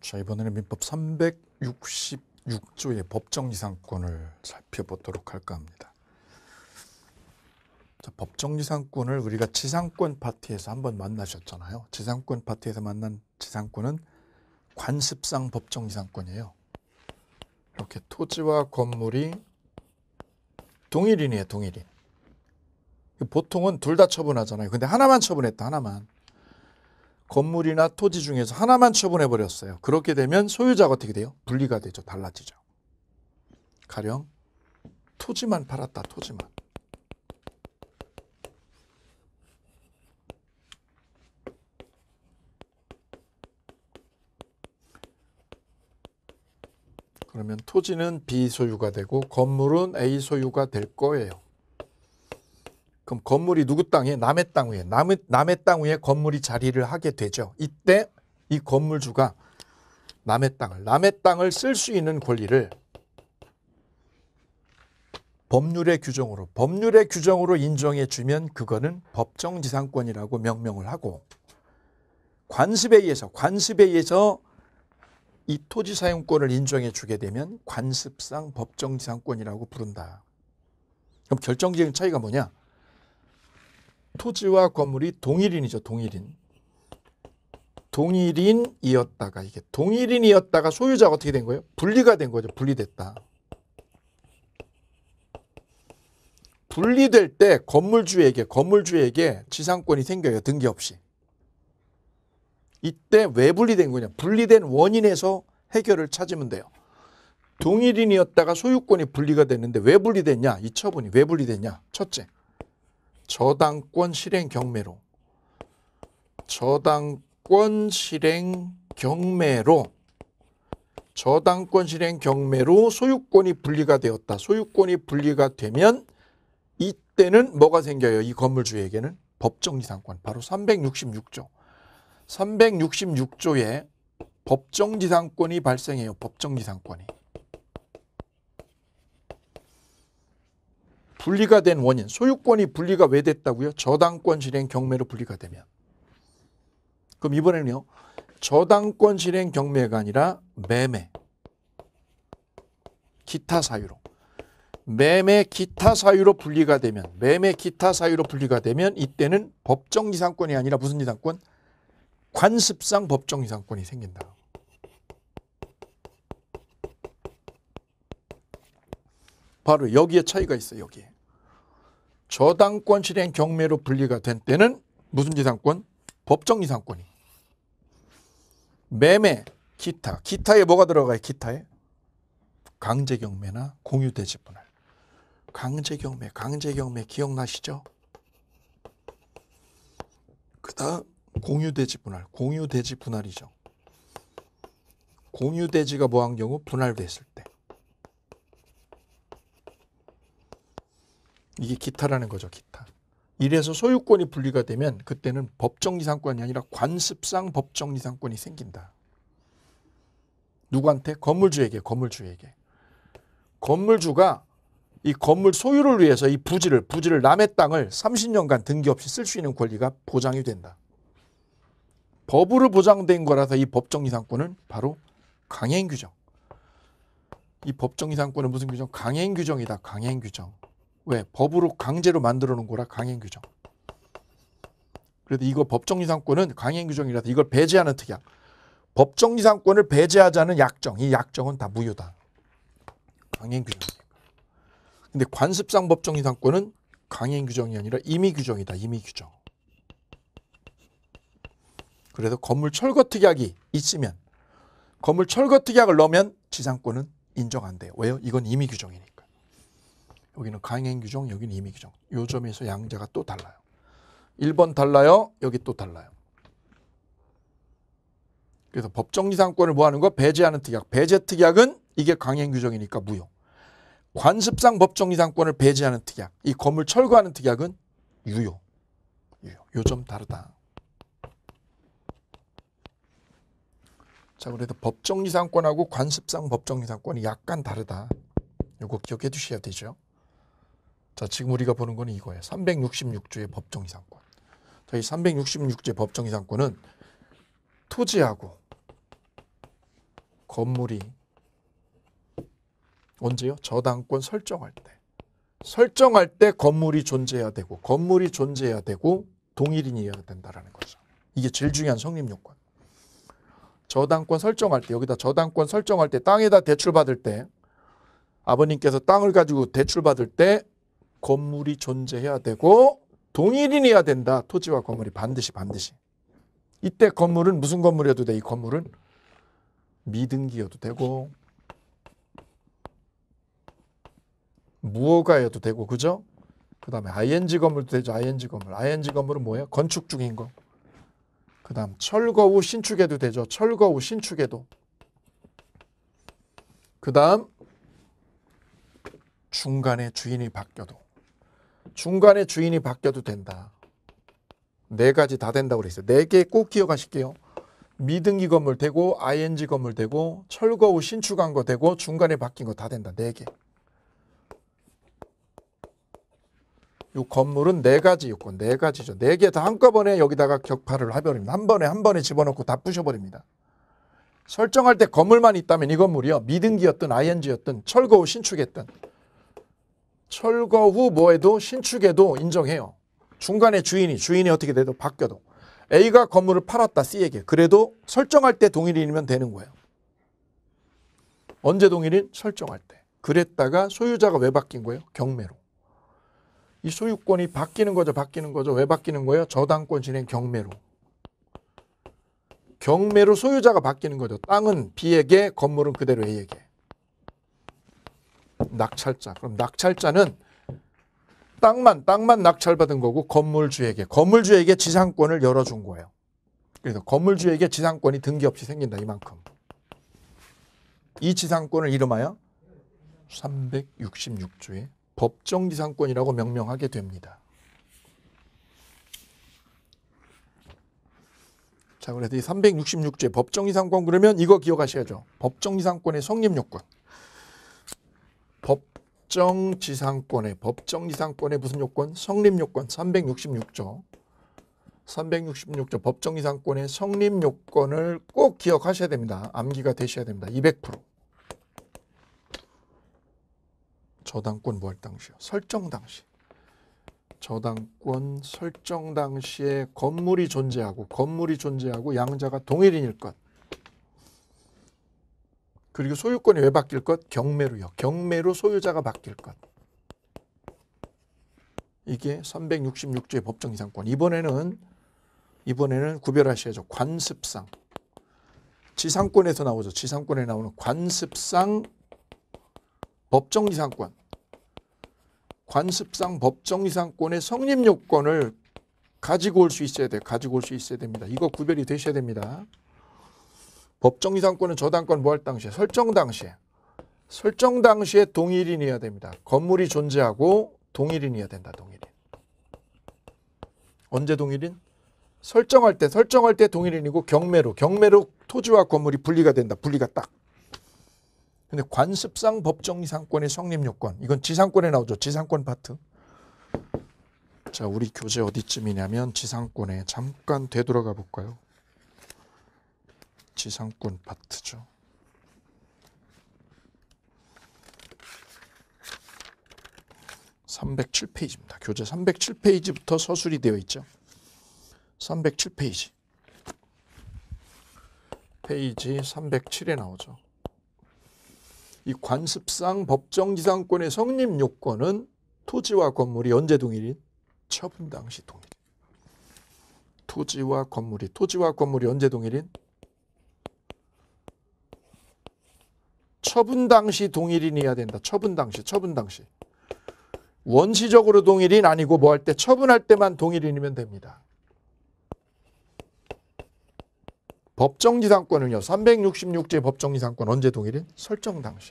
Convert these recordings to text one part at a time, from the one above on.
자, 이번에는 민법 366조의 법정 이상권을 살펴보도록 할까 합니다. 자, 법정 이상권을 우리가 지상권 파티에서 한번 만나셨잖아요. 지상권 파티에서 만난 지상권은 관습상 법정 이상권이에요. 이렇게 토지와 건물이 동일인이에요, 동일인. 보통은 둘 다 처분하잖아요. 근데 하나만 처분했다, 하나만. 건물이나 토지 중에서 하나만 처분해 버렸어요. 그렇게 되면 소유자가 어떻게 돼요? 분리가 되죠. 달라지죠. 가령 토지만 팔았다. 토지만. 그러면 토지는 B 소유가 되고 건물은 A 소유가 될 거예요. 그럼 건물이 누구 땅 위에? 남의 땅 위에. 남의, 남의 땅 위에 건물이 자리를 하게 되죠. 이때 이 건물주가 남의 땅을, 남의 땅을 쓸 수 있는 권리를 법률의 규정으로, 법률의 규정으로 인정해 주면 그거는 법정지상권이라고 명명을 하고 관습에 의해서, 관습에 의해서 이 토지 사용권을 인정해 주게 되면 관습상 법정지상권이라고 부른다. 그럼 결정적인 차이가 뭐냐? 토지와 건물이 동일인이죠. 동일인. 동일인이었다가 이게 동일인이었다가 소유자가 어떻게 된 거예요? 분리가 된 거죠. 분리됐다. 분리될 때 건물주에게 건물주에게 지상권이 생겨요. 등기 없이. 이때 왜 분리된 거냐? 분리된 원인에서 해결을 찾으면 돼요. 동일인이었다가 소유권이 분리가 됐는데 왜 분리됐냐? 이 처분이 왜 분리됐냐? 첫째. 저당권 실행 경매로 저당권 실행 경매로 저당권 실행 경매로 소유권이 분리가 되었다. 소유권이 분리가 되면 이때는 뭐가 생겨요? 이 건물주에게는 법정지상권 바로 366조 366조에 법정지상권이 발생해요. 법정지상권이 분리가 된 원인, 소유권이 분리가 왜 됐다고요? 저당권 실행 경매로 분리가 되면. 그럼 이번에는요. 저당권 실행 경매가 아니라 매매, 기타 사유로. 매매 기타 사유로 분리가 되면, 매매 기타 사유로 분리가 되면 이때는 법정 이상권이 아니라 무슨 이상권? 관습상 법정 이상권이 생긴다. 바로 여기에 차이가 있어요. 여기에. 저당권 실행 경매로 분리가 된 때는 무슨 지상권? 법정 지상권이. 매매, 기타. 기타에 뭐가 들어가요? 기타에? 강제 경매나 공유 대지 분할. 강제 경매, 강제 경매 기억나시죠? 그다음 공유 대지 분할. 공유 대지 분할이죠. 공유 대지가 뭐한 경우 분할됐을 때. 이게 기타라는 거죠, 기타. 이래서 소유권이 분리가 되면 그때는 법정이상권이 아니라 관습상 법정이상권이 생긴다. 누구한테? 건물주에게, 건물주에게. 건물주가 이 건물 소유를 위해서 이 부지를, 부지를 남의 땅을 30년간 등기 없이 쓸 수 있는 권리가 보장이 된다. 법으로 보장된 거라서 이 법정이상권은 바로 강행규정. 이 법정이상권은 무슨 규정? 강행규정이다, 강행규정. 왜? 법으로 강제로 만들어 놓은 거라 강행 규정. 그래도 이거 법정지상권은 강행 규정이라서 이걸 배제하는 특약. 법정지상권을 배제하자는 약정. 이 약정은 다 무효다. 강행 규정이니까. 근데 관습상 법정지상권은 강행 규정이 아니라 임의 규정이다. 임의 규정. 그래서 건물 철거 특약이 있으면 건물 철거 특약을 넣으면 지상권은 인정 안 돼요. 왜요? 이건 임의 규정이니까. 여기는 강행 규정, 여기는 임의 규정. 요 점에서 양자가 또 달라요. 1번 달라요. 여기 또 달라요. 그래서 법정지상권을 뭐하는 거? 배제하는 특약. 배제 특약은 이게 강행 규정이니까 무효. 관습상 법정지상권을 배제하는 특약. 이 건물 철거하는 특약은 유효. 유효. 요점 다르다. 자, 그래도 법정지상권하고 관습상 법정지상권이 약간 다르다. 요거 기억해 두셔야 되죠. 자, 지금 우리가 보는 거는 이거예요. 366조의 법정 이상권. 자, 이 366조의 법정 이상권은 토지하고 건물이 언제요? 저당권 설정할 때. 설정할 때 건물이 존재해야 되고 건물이 존재해야 되고 동일인이어야 된다는 거죠. 이게 제일 중요한 성립 요건. 저당권 설정할 때 여기다 저당권 설정할 때 땅에다 대출받을 때 아버님께서 땅을 가지고 대출받을 때 건물이 존재해야 되고 동일인이어야 된다. 토지와 건물이 반드시 반드시. 이때 건물은 무슨 건물이어도 돼. 이 건물은 미등기여도 되고 무허가여도 되고 그죠? 그 다음에 ing 건물도 되죠. ing 건물. ing 건물은 뭐예요? 건축 중인 거. 그 다음 철거 후 신축에도 되죠. 철거 후 신축에도. 그 다음 중간에 주인이 바뀌어도. 중간에 주인이 바뀌어도 된다. 네 가지 다 된다고 그랬어요. 네개 꼭 기억하실게요. 미등기 건물 되고 ING 건물 되고 철거 후 신축한 거 되고 중간에 바뀐 거 다 된다. 네 개. 이 건물은 네 가지 요건 네 가지죠. 네 개 다 한꺼번에 여기다가 격파를 해버립니다. 한 번에 한 번에 집어넣고 다 부셔버립니다. 설정할 때 건물만 있다면 이 건물이요. 미등기였든 ING였든 철거 후 신축했든 철거 후 뭐에도 신축에도 인정해요. 중간에 주인이 주인이 어떻게 돼도 바뀌어도 A가 건물을 팔았다 C에게 그래도 설정할 때 동일인이면 되는 거예요. 언제 동일인? 설정할 때. 그랬다가 소유자가 왜 바뀐 거예요? 경매로. 이 소유권이 바뀌는 거죠. 바뀌는 거죠. 왜 바뀌는 거예요? 저당권 진행 경매로. 경매로 소유자가 바뀌는 거죠. 땅은 B에게 건물은 그대로 A에게. 낙찰자. 그럼 낙찰자는 땅만 땅만 낙찰받은 거고 건물주에게 건물주에게 지상권을 열어준 거예요. 그래서 건물주에게 지상권이 등기 없이 생긴다 이만큼. 이 지상권을 이름하여 366조의 법정 지상권이라고 명명하게 됩니다. 자, 그래서 이 366조의 법정 지상권 그러면 이거 기억하셔야죠. 법정 지상권의 성립 요건. 법정지상권의 법정지상권의 무슨 요건? 성립요건 366조 366조 법정지상권의 성립요건을 꼭 기억하셔야 됩니다. 암기가 되셔야 됩니다. 200% 저당권 무할 뭐 당시요. 설정 당시 저당권 설정 당시에 건물이 존재하고 건물이 존재하고 양자가 동일인일 것 그리고 소유권이 왜 바뀔 것? 경매로요. 경매로 소유자가 바뀔 것. 이게 366조의 법정 이상권. 이번에는 이번에는 구별하셔야죠. 관습상. 지상권에서 나오죠. 지상권에 나오는 관습상 법정 이상권. 관습상 법정 이상권의 성립 요건을 가지고 올 수 있어야 돼. 가지고 올 수 있어야 됩니다. 이거 구별이 되셔야 됩니다. 법정 이상권은 저당권 뭐 할 당시에 설정 당시에 설정 당시에 동일인이어야 됩니다. 건물이 존재하고 동일인이어야 된다. 동일인. 언제 동일인? 설정할 때 설정할 때 동일인이고 경매로 경매로 토지와 건물이 분리가 된다. 분리가 딱. 근데 관습상 법정 이상권의 성립 요건. 이건 지상권에 나오죠. 지상권 파트. 자, 우리 교재 어디쯤이냐면 지상권에 잠깐 되돌아가 볼까요? 지상권 파트죠. 삼백칠 페이지입니다 교재 삼백칠 페이지부터 서술이 되어 있죠. 삼백칠 페이지 페이지 삼백칠에 나오죠. 이 관습상 법정지상권의 성립 요건은 토지와 건물이 언제 동일인? 처분 당시 동일. 토지와 건물이 토지와 건물이 언제 동일인? 처분 당시 동일인이어야 된다. 처분 당시, 처분 당시. 원시적으로 동일인 아니고 뭐 할 때 처분할 때만 동일인이면 됩니다. 법정지상권은요. 366제 법정지상권 언제 동일인? 설정 당시.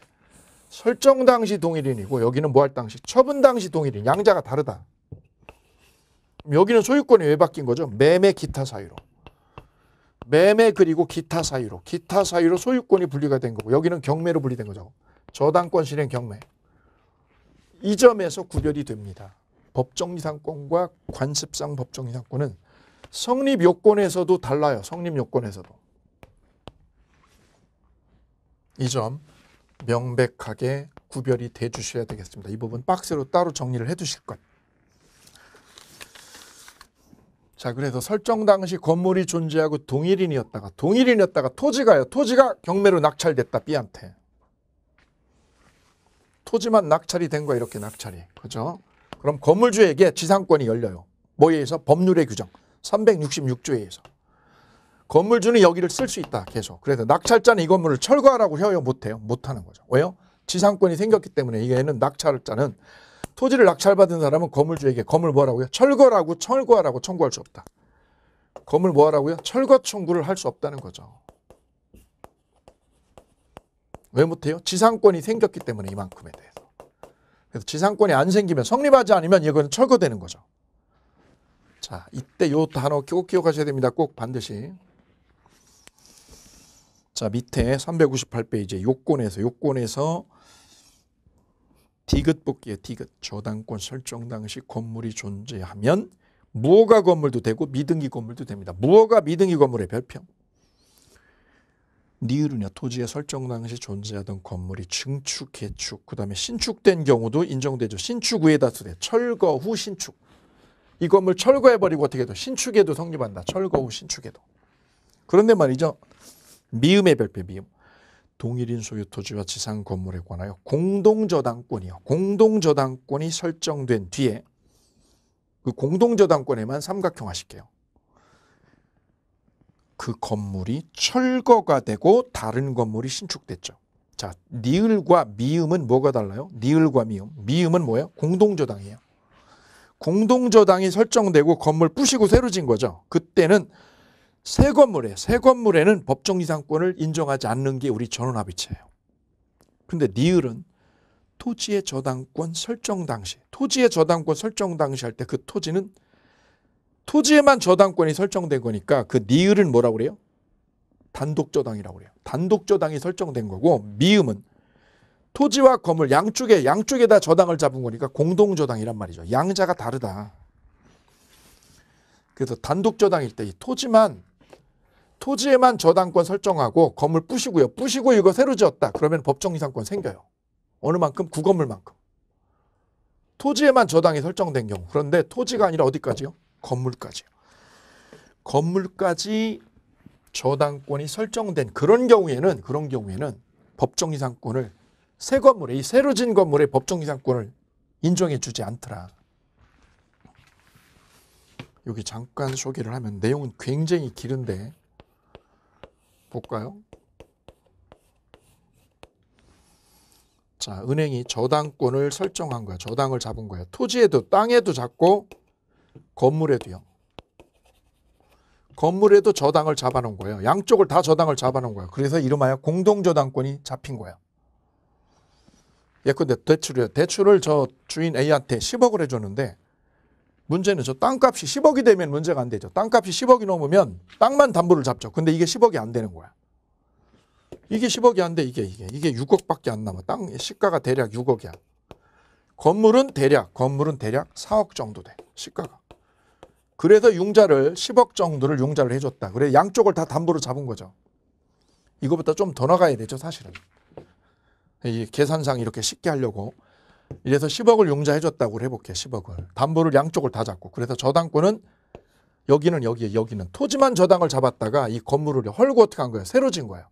설정 당시 동일인이고 여기는 뭐 할 당시? 처분 당시 동일인. 양자가 다르다. 여기는 소유권이 왜 바뀐 거죠? 매매 기타 사유로. 매매 그리고 기타 사유로 기타 사유로 소유권이 분리가 된 거고 여기는 경매로 분리된 거죠. 저당권 실행 경매. 이 점에서 구별이 됩니다. 법정이상권과 관습상 법정이상권은 성립 요건에서도 달라요. 성립 요건에서도. 이 점 명백하게 구별이 돼 주셔야 되겠습니다. 이 부분 박스로 따로 정리를 해 두실 것. 자, 그래서 설정 당시 건물이 존재하고 동일인이었다가 동일인이었다가 토지가요. 토지가 경매로 낙찰됐다. B한테. 토지만 낙찰이 된 거야. 이렇게 낙찰이. 그죠? 그럼 건물주에게 지상권이 열려요. 뭐에 의해서? 법률의 규정. 366조에 의해서. 건물주는 여기를 쓸 수 있다. 계속. 그래서 낙찰자는 이 건물을 철거하라고 해요. 못해요. 못하는 거죠. 왜요? 지상권이 생겼기 때문에 이 얘는 낙찰자는 토지를 낙찰받은 사람은 건물주에게 건물 뭐하라고요? 철거라고 철거하라고 청구할 수 없다. 건물 뭐하라고요? 철거 청구를 할 수 없다는 거죠. 왜 못해요? 지상권이 생겼기 때문에 이만큼에 대해서. 그래서 지상권이 안 생기면 성립하지 않으면 이건 철거되는 거죠. 자, 이때 요 단어 꼭 기억하셔야 됩니다. 꼭 반드시. 자, 밑에 3 9 8페이지 요건에서 요건에서 디귿볶기에 디귿 저당권 설정 당시 건물이 존재하면 무허가 건물도 되고 미등기 건물도 됩니다. 무허가 미등기 건물의 별평. 니으르냐 토지에 설정 당시 존재하던 건물이 증축, 개축, 그 다음에 신축된 경우도 인정되죠. 신축 후에 다수돼. 철거 후 신축. 이 건물 철거해버리고 어떻게 해도 신축에도 성립한다. 철거 후 신축에도. 그런데 말이죠. 미음의 별표, 미음. 동일인 소유 토지와 지상 건물에 관하여 공동저당권이요. 공동저당권이 설정된 뒤에 그 공동저당권에만 삼각형 하실게요. 그 건물이 철거가 되고 다른 건물이 신축됐죠. 자, 니을과 미음은 뭐가 달라요? 니을과 미음. 미음은 뭐예요? 공동저당이에요. 공동저당이 설정되고 건물 부시고 새로 진 거죠. 그때는 새 건물에 새 건물에는 법정이상권을 인정하지 않는 게 우리 전원합의체예요. 근데 니을은 토지의 저당권 설정 당시 토지의 저당권 설정 당시 할 때 그 토지는 토지에만 저당권이 설정된 거니까 그 니을은 뭐라고 그래요? 단독저당이라고 그래요. 단독저당이 설정된 거고 미음은 토지와 건물 양쪽에 양쪽에다 저당을 잡은 거니까 공동저당이란 말이죠. 양자가 다르다. 그래서 단독저당일 때 이 토지만 토지에만 저당권 설정하고 건물 부시고요. 부시고 이거 새로 지었다. 그러면 법정 이상권 생겨요. 어느 만큼? 구건물만큼. 토지에만 저당이 설정된 경우. 그런데 토지가 아니라 어디까지요? 건물까지요. 건물까지 저당권이 설정된 그런 경우에는 그런 경우에는 법정 이상권을 새 건물에 이 새로 진 건물에 법정 이상권을 인정해 주지 않더라. 여기 잠깐 소개를 하면 내용은 굉장히 길은데 볼까요? 자, 은행이 저당권을 설정한 거야. 저당을 잡은 거야. 토지에도 땅에도 잡고 건물에도요. 건물에도 저당을 잡아놓은 거예요. 양쪽을 다 저당을 잡아놓은 거예요. 그래서 이름하여 공동저당권이 잡힌 거예요. 예컨대 대출이요. 대출을 저 주인 A한테 10억을 해줬는데 문제는 저 땅값이 10억이 되면 문제가 안 되죠. 땅값이 10억이 넘으면 땅만 담보를 잡죠. 근데 이게 10억이 안 되는 거야. 이게 10억이 안 돼. 이게 이게 이게 6억밖에 안 남아. 땅 시가가 대략 6억이야. 건물은 대략 건물은 대략 4억 정도 돼. 시가가. 그래서 융자를 10억 정도를 융자를 해줬다. 그래 양쪽을 다담보를 잡은 거죠. 이거보다 좀더 나가야 되죠 사실은. 이 계산상 이렇게 쉽게 하려고 이래서 10억을 용자해줬다고 해볼게 10억을 담보를 양쪽을 다 잡고 그래서 저당권은 여기는 여기에 여기는 토지만 저당을 잡았다가 이 건물을 헐고 어떻게 한 거야 새로 진 거예요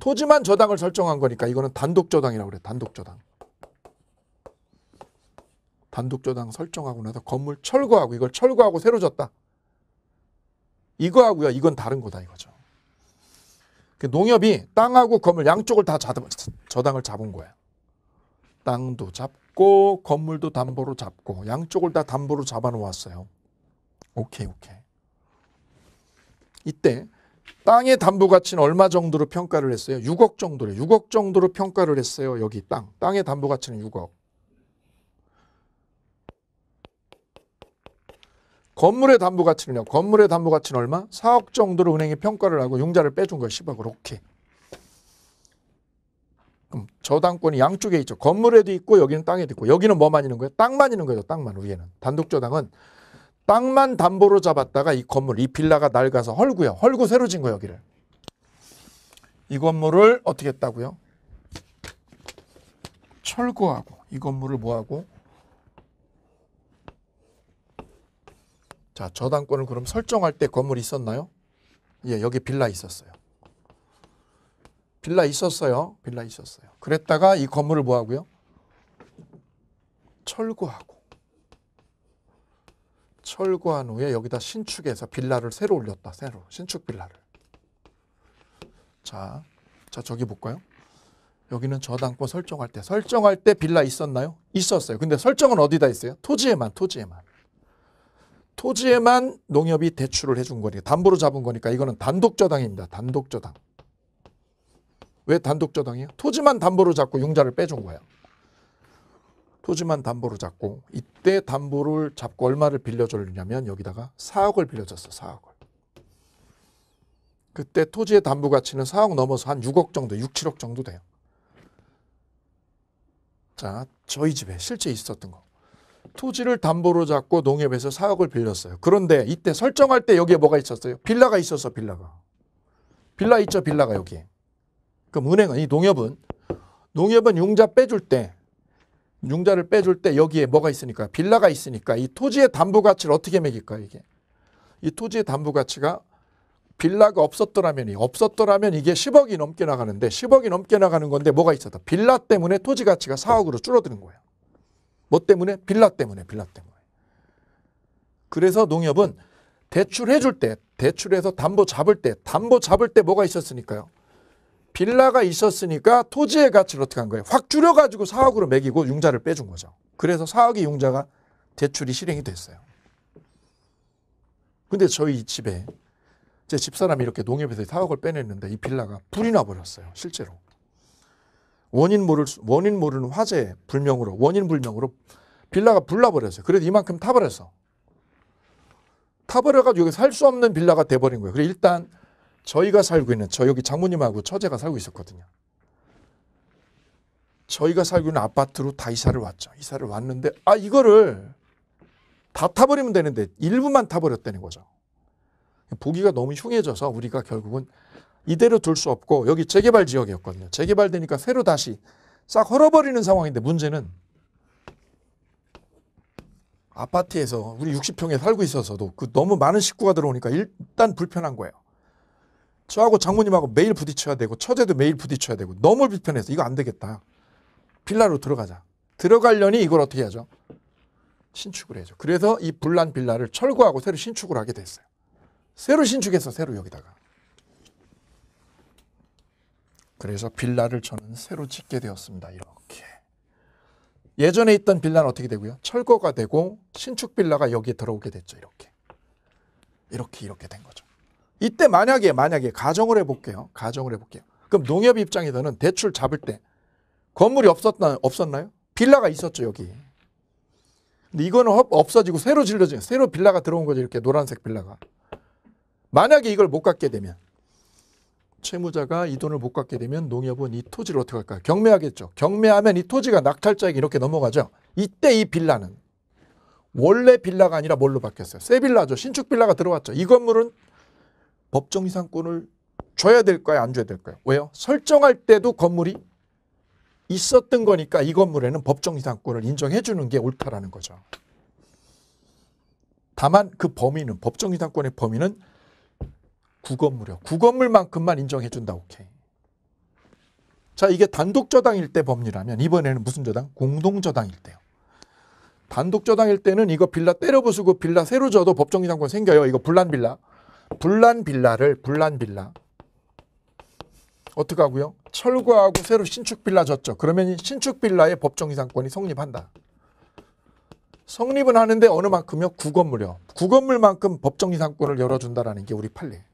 토지만 저당을 설정한 거니까 이거는 단독 저당이라고 그래 단독 저당 단독 저당 설정하고 나서 건물 철거하고 이걸 철거하고 새로 졌다 이거하고요 이건 다른 거다 이거죠 그 농협이 땅하고 건물 양쪽을 다 저당을 잡은 거예요 땅도 잡고 건물도 담보로 잡고 양쪽을 다 담보로 잡아 놓았어요. 오케이, 오케이. 이때 땅의 담보 가치는 얼마 정도로 평가를 했어요? 6억 정도로. 6억 정도로 평가를 했어요. 여기 땅. 땅의 담보 가치는 6억. 건물의 담보 가치는요. 건물의 담보 가치는 얼마? 4억 정도로 은행이 평가를 하고 융자를 빼준 거예요. 10억을. 오케이. 그럼 저당권이 양쪽에 있죠. 건물에도 있고 여기는 땅에도 있고 여기는 뭐만 있는 거예요? 땅만 있는 거예 땅만 위에는. 단독 저당은 땅만 담보로 잡았다가 이 건물, 이 빌라가 낡아서 헐고요. 헐고 새로 진 거예요. 여기를. 이 건물을 어떻게 했다고요? 철거하고 이 건물을 뭐하고? 자 저당권을 그럼 설정할 때 건물이 있었나요? 예, 여기 빌라 있었어요. 빌라 있었어요. 빌라 있었어요. 그랬다가 이 건물을 뭐 하고요? 철거하고 철거한 후에 여기다 신축해서 빌라를 새로 올렸다. 새로 신축 빌라를. 자, 자 저기 볼까요? 여기는 저당권 설정할 때 설정할 때 빌라 있었나요? 있었어요. 근데 설정은 어디다 있어요? 토지에만 토지에만. 토지에만 농협이 대출을 해준 거니까 담보로 잡은 거니까 이거는 단독 저당입니다. 단독 저당. 왜 단독 저당이에요 토지만 담보로 잡고 융자를 빼준 거야. 토지만 담보로 잡고 이때 담보를 잡고 얼마를 빌려줬냐면 여기다가 4억을 빌려줬어. 4억을. 그때 토지의 담보 가치는 4억 넘어서 한 6억 정도, 6, 7억 정도 돼요. 자, 저희 집에 실제 있었던 거. 토지를 담보로 잡고 농협에서 4억을 빌렸어요. 그런데 이때 설정할 때 여기에 뭐가 있었어요? 빌라가 있었어, 빌라가. 빌라 있죠, 빌라가 여기에. 그럼 은행은 이 농협은 농협은 융자 빼줄 때 융자를 빼줄 때 여기에 뭐가 있으니까 빌라가 있으니까 이 토지의 담보 가치를 어떻게 매길까 이게 이 토지의 담보 가치가 빌라가 없었더라면 없었더라면 이게 10억이 넘게 나가는데 10억이 넘게 나가는 건데 뭐가 있었다 빌라 때문에 토지 가치가 4억으로 줄어드는 거예요 뭐 때문에 빌라 때문에 빌라 때문에 그래서 농협은 대출해줄 때 대출해서 담보 잡을 때 담보 잡을 때 뭐가 있었으니까요 빌라가 있었으니까 토지의 가치를 어떻게 한 거예요? 확 줄여가지고 4억으로 매기고 융자를 빼준 거죠. 그래서 4억의 융자가 대출이 실행이 됐어요. 근데 저희 집에 제 집사람이 이렇게 농협에서 4억을 빼냈는데 이 빌라가 불이 나버렸어요. 실제로. 원인 모를, 원인 모르는 화재 불명으로, 원인 불명으로 빌라가 불나버렸어요. 그래도 이만큼 타버렸어. 타버려가지고 여기 살 수 없는 빌라가 돼버린 거예요. 그래서 일단 저희가 살고 있는 저 여기 장모님하고 처제가 살고 있었거든요. 저희가 살고 있는 아파트로 다 이사를 왔죠. 이사를 왔는데 아 이거를 다 타버리면 되는데 일부만 타버렸다는 거죠. 보기가 너무 흉해져서 우리가 결국은 이대로 둘 수 없고 여기 재개발 지역이었거든요. 재개발되니까 새로 다시 싹 헐어버리는 상황인데 문제는 아파트에서 우리 60평에 살고 있어서도 그 너무 많은 식구가 들어오니까 일단 불편한 거예요. 저하고 장모님하고 매일 부딪혀야 되고 처제도 매일 부딪혀야 되고 너무 불편해서 이거 안 되겠다. 빌라로 들어가자. 들어가려니 이걸 어떻게 하죠? 신축을 해죠. 그래서 이 불난 빌라를 철거하고 새로 신축을 하게 됐어요. 새로 신축해서 새로 여기다가. 그래서 빌라를 저는 새로 짓게 되었습니다. 이렇게. 예전에 있던 빌라는 어떻게 되고요? 철거가 되고 신축 빌라가 여기에 들어오게 됐죠. 이렇게. 이렇게 이렇게 된 거죠. 이때 만약에 만약에 가정을 해볼게요. 가정을 해볼게요. 그럼 농협 입장에서는 대출 잡을 때 건물이 없었나 없었나요? 빌라가 있었죠 여기. 근데 이거는 없어지고 새로 질러진 새로 빌라가 들어온 거죠 이렇게 노란색 빌라가. 만약에 이걸 못 갖게 되면 채무자가 이 돈을 못 갖게 되면 농협은 이 토지를 어떻게 할까요? 경매하겠죠. 경매하면 이 토지가 낙찰자에게 이렇게 넘어가죠. 이때 이 빌라는 원래 빌라가 아니라 뭘로 바뀌었어요? 새 빌라죠. 신축 빌라가 들어왔죠. 이 건물은 법정 이상권을 줘야 될까요? 안 줘야 될까요? 왜요? 설정할 때도 건물이 있었던 거니까 이 건물에는 법정 이상권을 인정해 주는 게 옳다라는 거죠. 다만 그 범위는 법정 이상권의 범위는 구건물이요. 구건물만큼만 인정해 준다. 오케이. 자, 이게 단독 저당일 때 법리라면 이번에는 무슨 저당? 공동 저당일 때요. 단독 저당일 때는 이거 빌라 때려 부수고 빌라 새로 줘도 법정 이상권 생겨요. 이거 불란 빌라. 불란 빌라를 불란 빌라 어떻게 하고요? 철거하고 새로 신축 빌라 졌죠. 그러면 신축 빌라의 법정이상권이 성립한다. 성립은 하는데 어느 만큼요 구건물이요. 구건물만큼 법정이상권을 열어준다라게 우리 판례.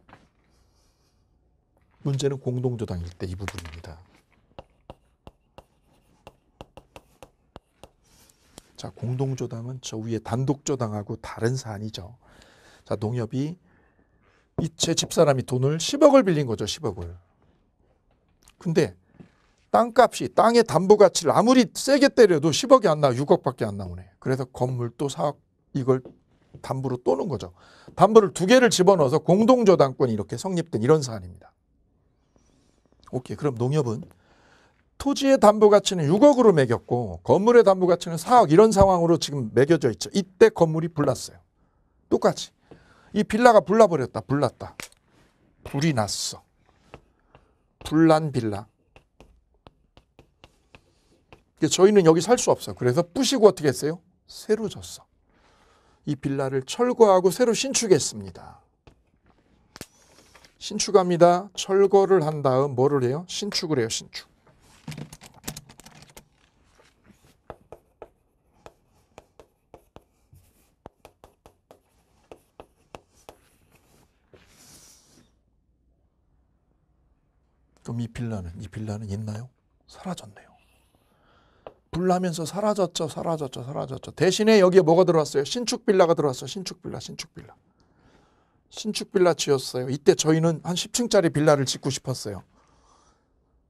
문제는 공동조당일 때 이 부분입니다. 자, 공동조당은 저 위에 단독조당하고 다른 사안이죠. 자, 농협이 이제 집사람이 돈을 10억을 빌린 거죠. 10억을. 근데 땅값이 땅의 담보 가치를 아무리 세게 때려도 10억이 안 나와 6억밖에 안 나오네. 그래서 건물 도사억 이걸 담보로 또는 거죠. 담보를 두 개를 집어넣어서 공동저당권이 이렇게 성립된 이런 사안입니다. 오케이. 그럼 농협은 토지의 담보 가치는 6억으로 매겼고 건물의 담보 가치는 4억 이런 상황으로 지금 매겨져 있죠. 이때 건물이 불났어요. 똑같이. 이 빌라가 불나버렸다. 불났다. 불이 났어. 불난 빌라. 저희는 여기 살 수없어 그래서 부시고 어떻게 했어요? 새로 졌어. 이 빌라를 철거하고 새로 신축했습니다. 신축합니다. 철거를 한 다음 뭐를 해요? 신축을 해요. 신축. 그럼 이 빌라는, 이 빌라는 있나요? 사라졌네요. 불나면서 사라졌죠, 사라졌죠, 사라졌죠. 대신에 여기에 뭐가 들어왔어요? 신축 빌라가 들어왔어요. 신축 빌라, 신축 빌라. 신축 빌라 지었어요. 이때 저희는 한 10층짜리 빌라를 짓고 싶었어요.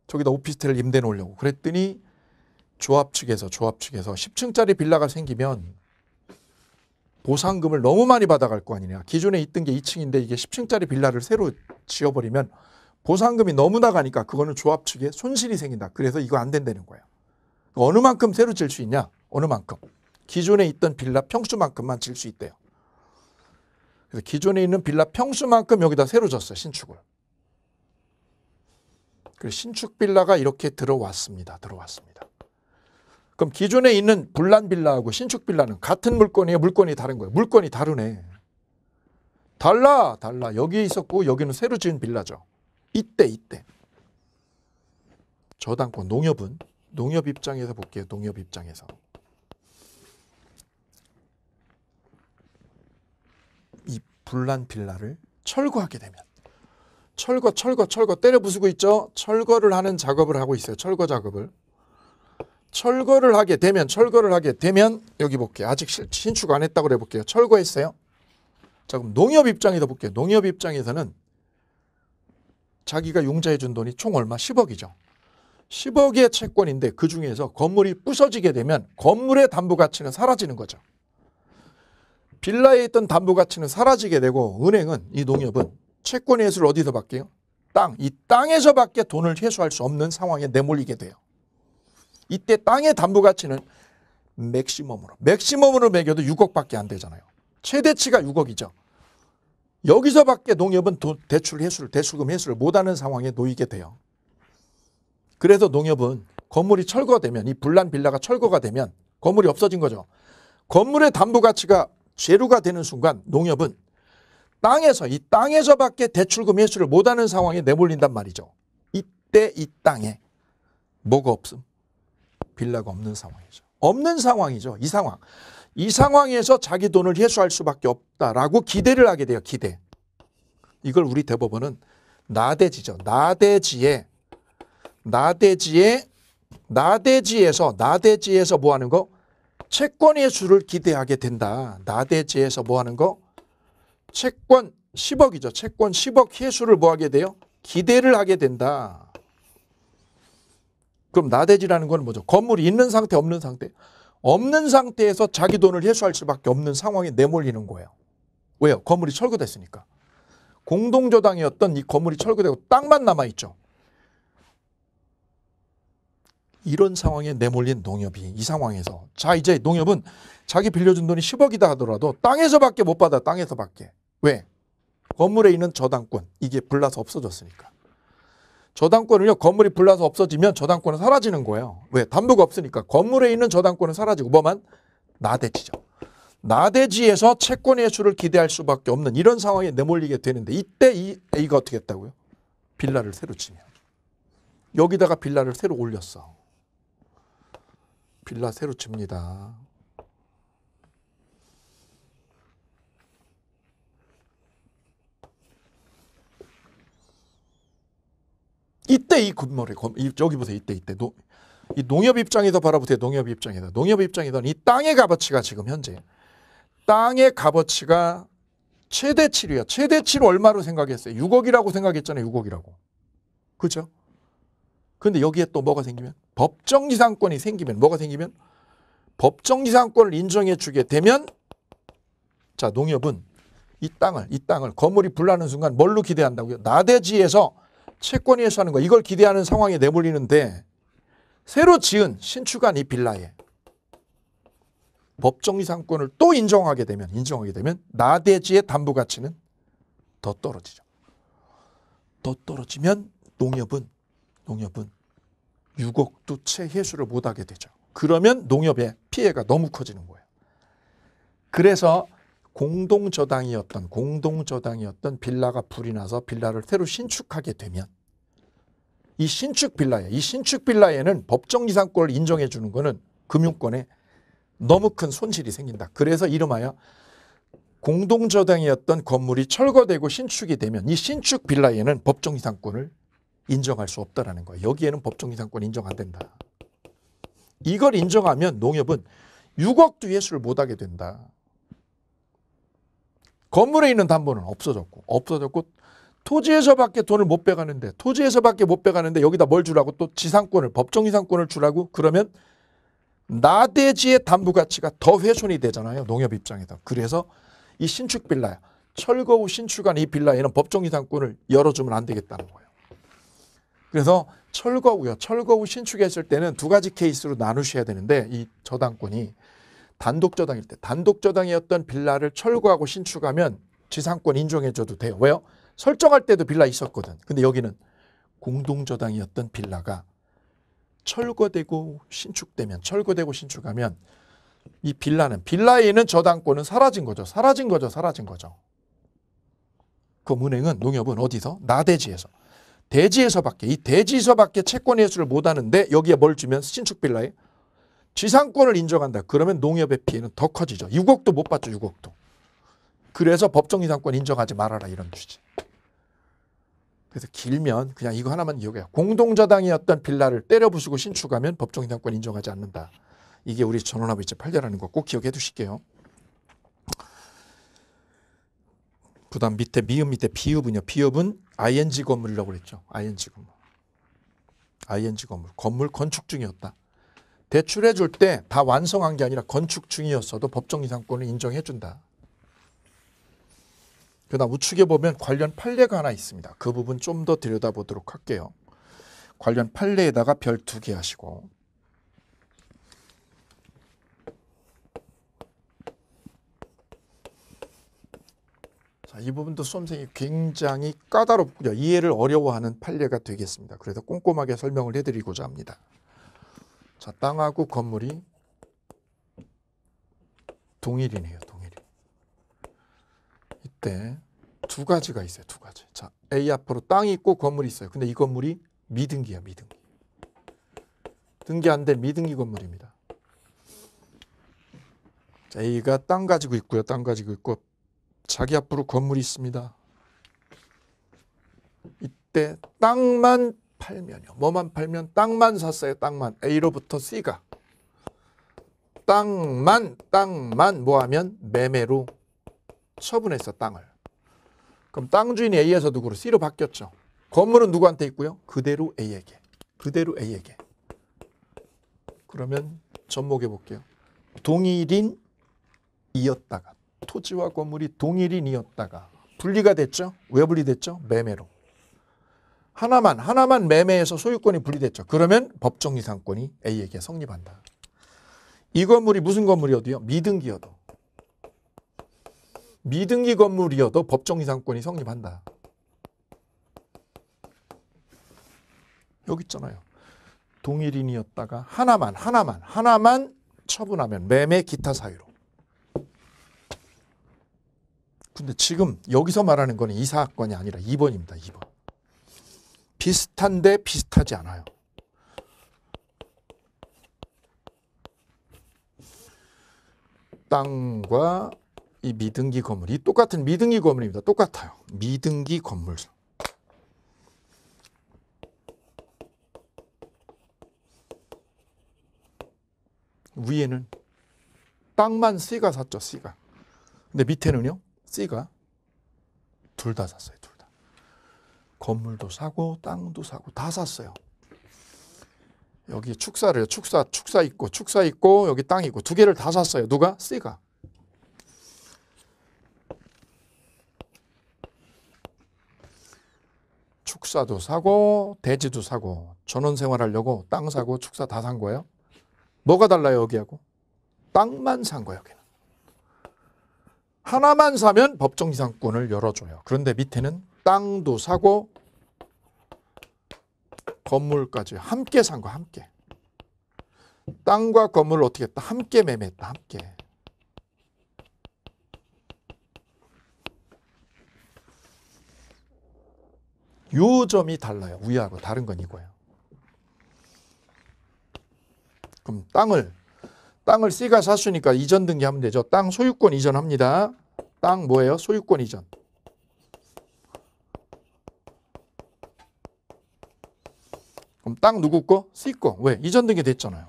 저기다 오피스텔을 임대 놓으려고. 그랬더니 조합 측에서, 조합 측에서 10층짜리 빌라가 생기면 보상금을 너무 많이 받아갈 거 아니냐. 기존에 있던 게 2층인데 이게 10층짜리 빌라를 새로 지어버리면 보상금이 너무 나가니까 그거는 조합 측에 손실이 생긴다. 그래서 이거 안 된다는 거예요. 어느 만큼 새로 질 수 있냐? 어느 만큼? 기존에 있던 빌라 평수만큼만 질 수 있대요. 그래서 기존에 있는 빌라 평수만큼 여기다 새로 졌어요. 신축을. 그리고 신축 빌라가 이렇게 들어왔습니다. 들어왔습니다. 그럼 기존에 있는 불란 빌라하고 신축 빌라는 같은 물건이에요? 물건이 다른 거예요? 물건이 다르네. 달라, 달라. 여기 에 있었고 여기는 새로 지은 빌라죠. 이때 이때 저당권 농협은 농협 입장에서 볼게요. 농협 입장에서 이불란 빌라를 철거하게 되면 철거 철거 철거 때려 부수고 있죠. 철거를 하는 작업을 하고 있어요. 철거 작업을 철거를 하게 되면 철거를 하게 되면 여기 볼게요. 아직 신축 안 했다고 해볼게요. 철거했어요. 자 그럼 농협 입장에서 볼게요. 농협 입장에서는 자기가 융자해준 돈이 총 얼마? 10억이죠. 10억의 채권인데 그 중에서 건물이 부서지게 되면 건물의 담보 가치는 사라지는 거죠. 빌라에 있던 담보 가치는 사라지게 되고 은행은 이 농협은 채권 회수를 어디서 받게요? 땅. 이 땅에서밖에 돈을 회수할 수 없는 상황에 내몰리게 돼요. 이때 땅의 담보 가치는 맥시멈으로 맥시멈으로 매겨도 6억밖에 안 되잖아요. 최대치가 6억이죠. 여기서밖에 농협은 대출 회수를 대출금 회수를 못하는 상황에 놓이게 돼요. 그래서 농협은 건물이 철거되면 이 불난 빌라가 철거가 되면 건물이 없어진 거죠. 건물의 담보 가치가 제로가 되는 순간 농협은 땅에서 이 땅에서밖에 대출금 회수를 못하는 상황에 내몰린단 말이죠. 이때 이 땅에 뭐가 없음? 빌라가 없는 상황이죠. 없는 상황이죠. 이 상황. 이 상황에서 자기 돈을 회수할 수밖에 없다라고 기대를 하게 돼요. 기대. 이걸 우리 대법원은 나대지죠. 나대지에 나대지에 나대지에서 나대지에서 뭐 하는 거? 채권 회수를 기대하게 된다. 나대지에서 뭐 하는 거? 채권 10억이죠. 채권 10억 회수를 뭐 하게 돼요? 기대를 하게 된다. 그럼 나대지라는 건 뭐죠? 건물이 있는 상태 없는 상태. 없는 상태에서 자기 돈을 회수할 수밖에 없는 상황에 내몰리는 거예요. 왜요? 건물이 철거됐으니까. 공동저당이었던 이 건물이 철거되고 땅만 남아있죠. 이런 상황에 내몰린 농협이 이 상황에서 자 이제 농협은 자기 빌려준 돈이 10억이다 하더라도 땅에서밖에 못 받아 땅에서밖에 왜? 건물에 있는 저당권 이게 불나서 없어졌으니까 저당권을요 건물이 불나서 없어지면 저당권은 사라지는 거예요. 왜? 담보가 없으니까 건물에 있는 저당권은 사라지고 뭐만 나대지죠. 나대지에서 채권 회수를 기대할 수밖에 없는 이런 상황에 내몰리게 되는데 이때 이 A가 어떻게 했다고요? 빌라를 새로 치면 여기다가 빌라를 새로 올렸어. 빌라 새로 칩니다. 이때 이 군머리, 여기 보세요. 이때, 이때. 노, 이 농협 입장에서 바라보세요. 농협 입장에서. 농협 입장에서이 땅의 값어치가 지금 현재 땅의 값어치가 최대치로야. 최대치를 얼마로 생각했어요? 6억이라고 생각했잖아요. 6억이라고. 그죠? 근데 여기에 또 뭐가 생기면? 법정지상권이 생기면 뭐가 생기면? 법정지상권을 인정해 주게 되면 자, 농협은 이 땅을 이 땅을 건물이 불나는 순간 뭘로 기대한다고요? 나대지에서 채권위에서 하는 거 이걸 기대하는 상황에 내몰리는데 새로 지은 신축한 이 빌라에 법정이상권을 또 인정하게 되면 인정하게 되면 나대지의 담보 가치는 더 떨어지죠. 더 떨어지면 농협은 농협은 6억도 채 회수를 못하게 되죠. 그러면 농협의 피해가 너무 커지는 거예요. 그래서 공동 저당이었던 공동 저당이었던 빌라가 불이 나서 빌라를 새로 신축하게 되면 이 신축 빌라에 이 신축 빌라에는 법정 이상권을 인정해 주는 거는 금융권에 너무 큰 손실이 생긴다. 그래서 이름하여 공동 저당이었던 건물이 철거되고 신축이 되면 이 신축 빌라에는 법정 이상권을 인정할 수 없다라는 거야. 여기에는 법정 이상권 인정 안 된다. 이걸 인정하면 농협은 6억 뒤에 수를 못 하게 된다. 건물에 있는 담보는 없어졌고 없어졌고 토지에서밖에 돈을 못 빼가는데 토지에서밖에 못 빼가는데 여기다 뭘 주라고 또 지상권을 법정지상권을 주라고 그러면 나대지의 담보 가치가 더 훼손이 되잖아요 농협 입장에서 그래서 이 신축 빌라야 철거 후 신축한 이 빌라에는 법정지상권을 열어주면 안 되겠다는 거예요 그래서 철거 후요 철거 후 신축했을 때는 두 가지 케이스로 나누셔야 되는데 이 저당권이 단독 저당일 때 단독 저당이었던 빌라를 철거하고 신축하면 지상권 인정해줘도 돼요. 왜요? 설정할 때도 빌라 있었거든. 근데 여기는 공동 저당이었던 빌라가 철거되고 신축되면 철거되고 신축하면 이 빌라는 빌라에 있는 저당권은 사라진 거죠. 사라진 거죠. 사라진 거죠. 그 은행은 농협은 어디서? 나대지에서. 대지에서밖에 이 대지에서밖에 채권 회수를 못 하는데 여기에 뭘 주면 신축 빌라에 지상권을 인정한다. 그러면 농협의 피해는 더 커지죠. 6억도 못 받죠. 6억도. 그래서 법정 이상권 인정하지 말아라 이런 뜻이지 그래서 길면 그냥 이거 하나만 기억해요. 공동저당이었던 빌라를 때려 부수고 신축하면 법정 이상권 인정하지 않는다. 이게 우리 전원합의 이제 8례라는 거 꼭 기억해 두실게요. 부담 밑에 미음 밑에 비읍은요. 비읍은 ING 건물이라고 그랬죠. ING 건물. ING 건물. 건물 건축 중이었다. 대출해 줄 때 다 완성한 게 아니라 건축 중이었어도 법정 이상권을 인정해 준다. 그다음 우측에 보면 관련 판례가 하나 있습니다. 그 부분 좀 더 들여다보도록 할게요. 관련 판례에다가 별 두 개 하시고 자, 이 부분도 수험생이 굉장히 까다롭고요. 이해를 어려워하는 판례가 되겠습니다. 그래서 꼼꼼하게 설명을 해드리고자 합니다. 자, 땅하고 건물이 동일이네요. 동일이. 이때 두 가지가 있어요. 두 가지. 자, A 앞으로 땅이 있고 건물이 있어요. 근데 이 건물이 미등기야, 미등기. 등기 안된 미등기 건물입니다. 자, A가 땅 가지고 있고요. 땅 가지고 있고 자기 앞으로 건물이 있습니다. 이때 땅만 팔면요. 뭐만 팔면 땅만 샀어요. 땅만. A로부터 C가. 땅만 땅만 뭐하면 매매로 처분했어 땅을. 그럼 땅 주인이 A에서 누구로 C로 바뀌었죠. 건물은 누구한테 있고요? 그대로 A에게. 그대로 A에게. 그러면 접목해 볼게요. 동일인이었다가 토지와 건물이 동일인이었다가 분리가 됐죠? 왜 분리됐죠? 매매로. 하나만 하나만 매매해서 소유권이 분리됐죠. 그러면 법정이상권이 A에게 성립한다. 이 건물이 무슨 건물이어도요? 미등기여도. 미등기 건물이어도 법정이상권이 성립한다. 여기 있잖아요. 동일인이었다가 하나만 하나만 하나만 처분하면 매매 기타 사유로. 근데 지금 여기서 말하는 거는 이 사건이 아니라 2번입니다. 2번. 비슷한데 비슷하지 않아요. 땅과 이 미등기 건물, 이 똑같은 미등기 건물입니다. 똑같아요. 미등기 건물. 위에는 땅만 C가 샀죠, C가. 근데 밑에는요, C가 둘 다 샀어요. 건물도 사고 땅도 사고 다 샀어요. 여기 축사를 축사 축사 있고 축사 있고 여기 땅 있고 두 개를 다 샀어요. 누가? 씨가. 축사도 사고 대지도 사고 전원 생활하려고 땅 사고 축사 다 산 거예요. 뭐가 달라요 여기하고? 땅만 산 거예요 여기는. 하나만 사면 법정지상권을 열어줘요. 그런데 밑에는 땅도 사고 건물까지 함께 산거 함께. 땅과 건물을 어떻게 했다? 함께 매매했다. 함께. 요 점이 달라요. 위하고 다른 건 이거예요. 그럼 땅을 땅을 C가 샀으니까 이전 등기하면 되죠. 땅 소유권 이전합니다. 땅 뭐예요? 소유권 이전. 그럼 딱 누구 거? C 거. 왜? 이전등기 됐잖아요.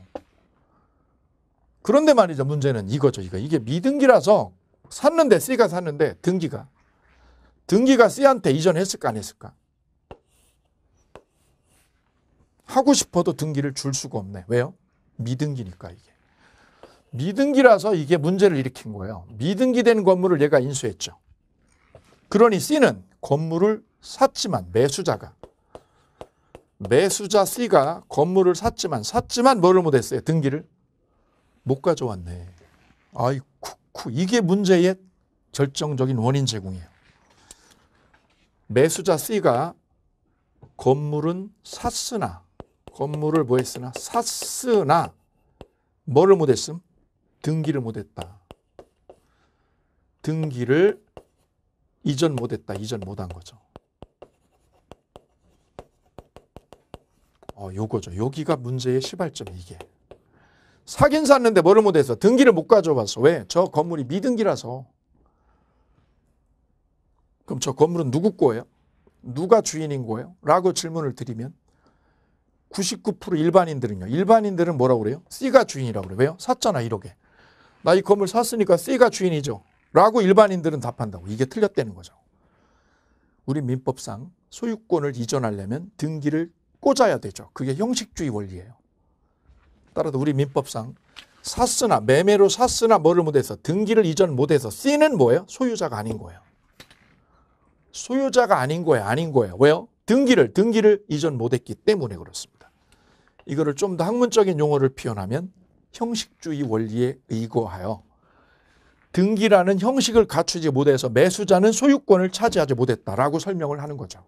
그런데 말이죠. 문제는 이거죠. 이거. 이게 미등기라서 샀는데 C가 샀는데 등기가. 등기가 C한테 이전했을까 안 했을까? 하고 싶어도 등기를 줄 수가 없네. 왜요? 미등기니까 이게. 미등기라서 이게 문제를 일으킨 거예요. 미등기된 건물을 얘가 인수했죠. 그러니 C는 건물을 샀지만 매수자가 매수자 C가 건물을 샀지만 샀지만 뭐를 못했어요? 등기를 못 가져왔네. 아이 쿠쿠 이게 문제의 결정적인 원인 제공이에요. 매수자 C가 건물은 샀으나 건물을 뭐 했으나 샀으나 뭐를 못했음? 등기를 못했다. 등기를 이전 못했다. 이전 못한 거죠. 어, 요거죠. 여기가 문제의 시발점이 게 사긴 샀는데 뭐를 못해서 등기를 못 가져왔어. 왜? 저 건물이 미등기라서. 그럼 저 건물은 누구 거예요? 누가 주인인 거예요? 라고 질문을 드리면 99% 일반인들은요. 일반인들은 뭐라고 그래요? C가 주인이라고 그래요. 왜요? 샀잖아 이렇게. 나 이 건물 샀으니까 C가 주인이죠. 라고 일반인들은 답한다고. 이게 틀렸다는 거죠. 우리 민법상 소유권을 이전하려면 등기를 꽂아야 되죠. 그게 형식주의 원리예요. 따라서 우리 민법상 샀으나 매매로 샀으나 뭐를 못해서 등기를 이전 못해서 씨는 뭐예요? 소유자가 아닌 거예요. 소유자가 아닌 거예요. 아닌 거예요. 왜요? 등기를 등기를 이전 못했기 때문에 그렇습니다. 이거를 좀 더 학문적인 용어를 표현하면 형식주의 원리에 의거하여 등기라는 형식을 갖추지 못해서 매수자는 소유권을 차지하지 못했다라고 설명을 하는 거죠.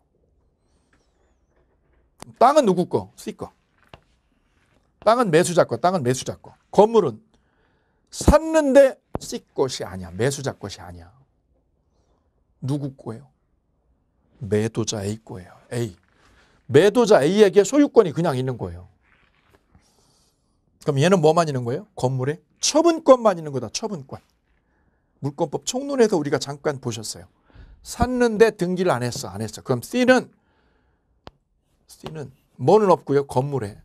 땅은 누구 거? 수익 거. 땅은 매수자 거. 땅은 매수자 거. 건물은 샀는데 수익 것이 아니야. 매수자 것이 아니야. 누구 거예요? 매도자 A 거예요. A. 매도자 A에게 소유권이 그냥 있는 거예요. 그럼 얘는 뭐만 있는 거예요? 건물에 처분권만 있는 거다. 처분권. 물권법 총론에서 우리가 잠깐 보셨어요. 샀는데 등기를 안 했어. 안 했어. 그럼 C는 씬은 뭐는 없고요. 건물에.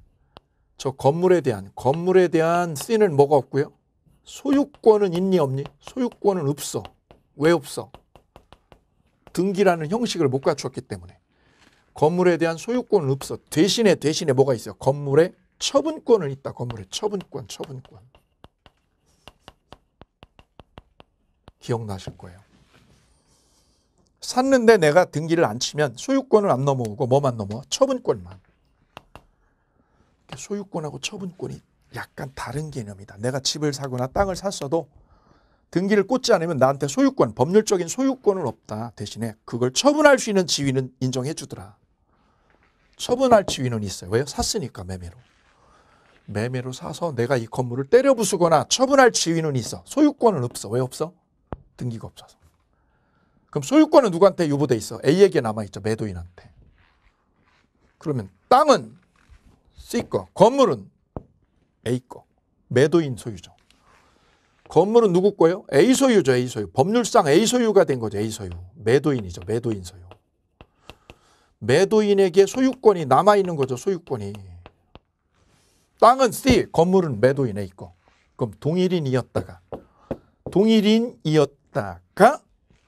저 건물에 대한 건물에 대한 씬은 뭐가 없고요. 소유권은 있니 없니? 소유권은 없어. 왜 없어? 등기라는 형식을 못 갖췄기 때문에 건물에 대한 소유권은 없어. 대신에 대신에 뭐가 있어 건물에 처분권은 있다. 건물에 처분권, 처분권. 기억나실 거예요. 샀는데 내가 등기를 안 치면 소유권을안 넘어오고 뭐만 넘어? 처분권만. 소유권하고 처분권이 약간 다른 개념이다. 내가 집을 사거나 땅을 샀어도 등기를 꽂지 않으면 나한테 소유권, 법률적인 소유권은 없다. 대신에 그걸 처분할 수 있는 지위는 인정해 주더라. 처분할 지위는 있어요. 왜요? 샀으니까 매매로. 매매로 사서 내가 이 건물을 때려 부수거나 처분할 지위는 있어. 소유권은 없어. 왜 없어? 등기가 없어서. 그럼 소유권은 누구한테 유보돼 있어? A에게 남아있죠. 매도인한테. 그러면 땅은 C 거, 건물은 A 거, 매도인 소유죠. 건물은 누구 거예요? A 소유죠, A 소유. 법률상 A 소유가 된 거죠, A 소유. 매도인이죠, 매도인 소유. 매도인에게 소유권이 남아있는 거죠, 소유권이. 땅은 C, 건물은 매도인 A 거. 그럼 동일인이었다가, 동일인이었다가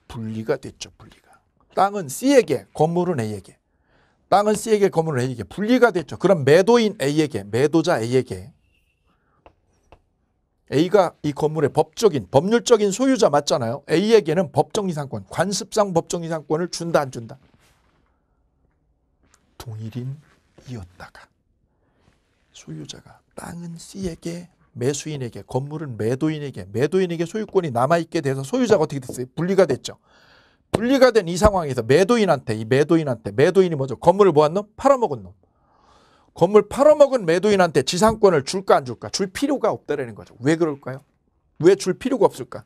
분리가 됐죠. 분리가. 땅은 C에게 건물은 A에게. 땅은 C에게 건물은 A에게 분리가 됐죠. 그럼 매도인 A에게 매도자 A에게 A가 이 건물의 법적인 법률적인 소유자 맞잖아요. A에게는 법정이상권 관습상 법정이상권을 준다 안 준다. 동일인이었다가 소유자가 땅은 C에게 매수인에게, 건물은 매도인에게, 매도인에게 소유권이 남아있게 돼서 소유자가 어떻게 됐어요? 분리가 됐죠. 분리가 된 이 상황에서 매도인한테, 이 매도인한테, 매도인이 먼저 건물을 모았 놈? 팔아먹은 놈. 건물 팔아먹은 매도인한테 지상권을 줄까 안 줄까? 줄 필요가 없다라는 거죠. 왜 그럴까요? 왜 줄 필요가 없을까?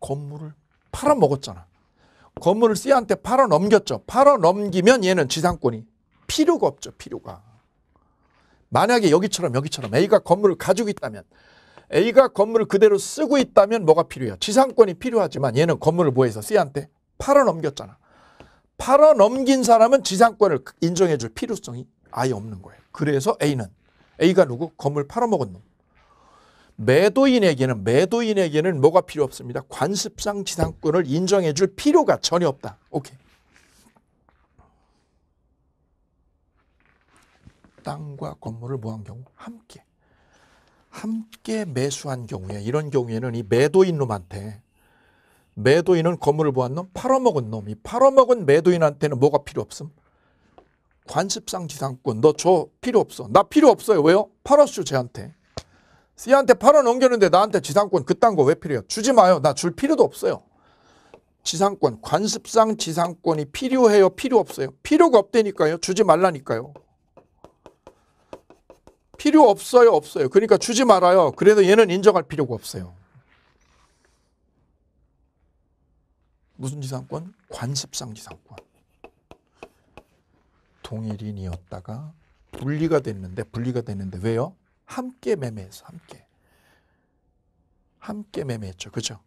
건물을 팔아먹었잖아. 건물을 씨한테 팔아넘겼죠. 팔아넘기면 얘는 지상권이 필요가 없죠. 필요가. 만약에 여기처럼 여기처럼 A가 건물을 가지고 있다면 A가 건물을 그대로 쓰고 있다면 뭐가 필요해요? 지상권이 필요하지만 얘는 건물을 뭐해서 C한테 팔아 넘겼잖아. 팔아 넘긴 사람은 지상권을 인정해 줄 필요성이 아예 없는 거예요. 그래서 A는 A가 누구? 건물 팔아먹은 놈. 매도인에게는 매도인에게는 뭐가 필요 없습니다. 관습상 지상권을 인정해 줄 필요가 전혀 없다. 오케이. 땅과 건물을 뭐한 경우? 함께. 함께 매수한 경우에 이런 경우에는 이 매도인 놈한테 매도인은 건물을 보한 놈, 팔아먹은 놈이 팔아먹은 매도인한테는 뭐가 필요 없음? 관습상 지상권 너저 필요 없어. 나 필요 없어요. 왜요? 팔아어 쟤한테. 씨한테 팔아넘겼는데 나한테 지상권 그딴 거 왜 필요해요? 주지 마요. 나 줄 필요도 없어요. 지상권, 관습상 지상권이 필요해요? 필요 없어요? 필요가 없다니까요. 주지 말라니까요. 필요 없어요, 없어요. 그러니까 주지 말아요. 그래도 얘는 인정할 필요가 없어요. 무슨 지상권? 관습상 지상권. 동일인이었다가 분리가 됐는데 분리가 됐는데 왜요? 함께 매매해서 함께 함께 매매했죠. 그죠?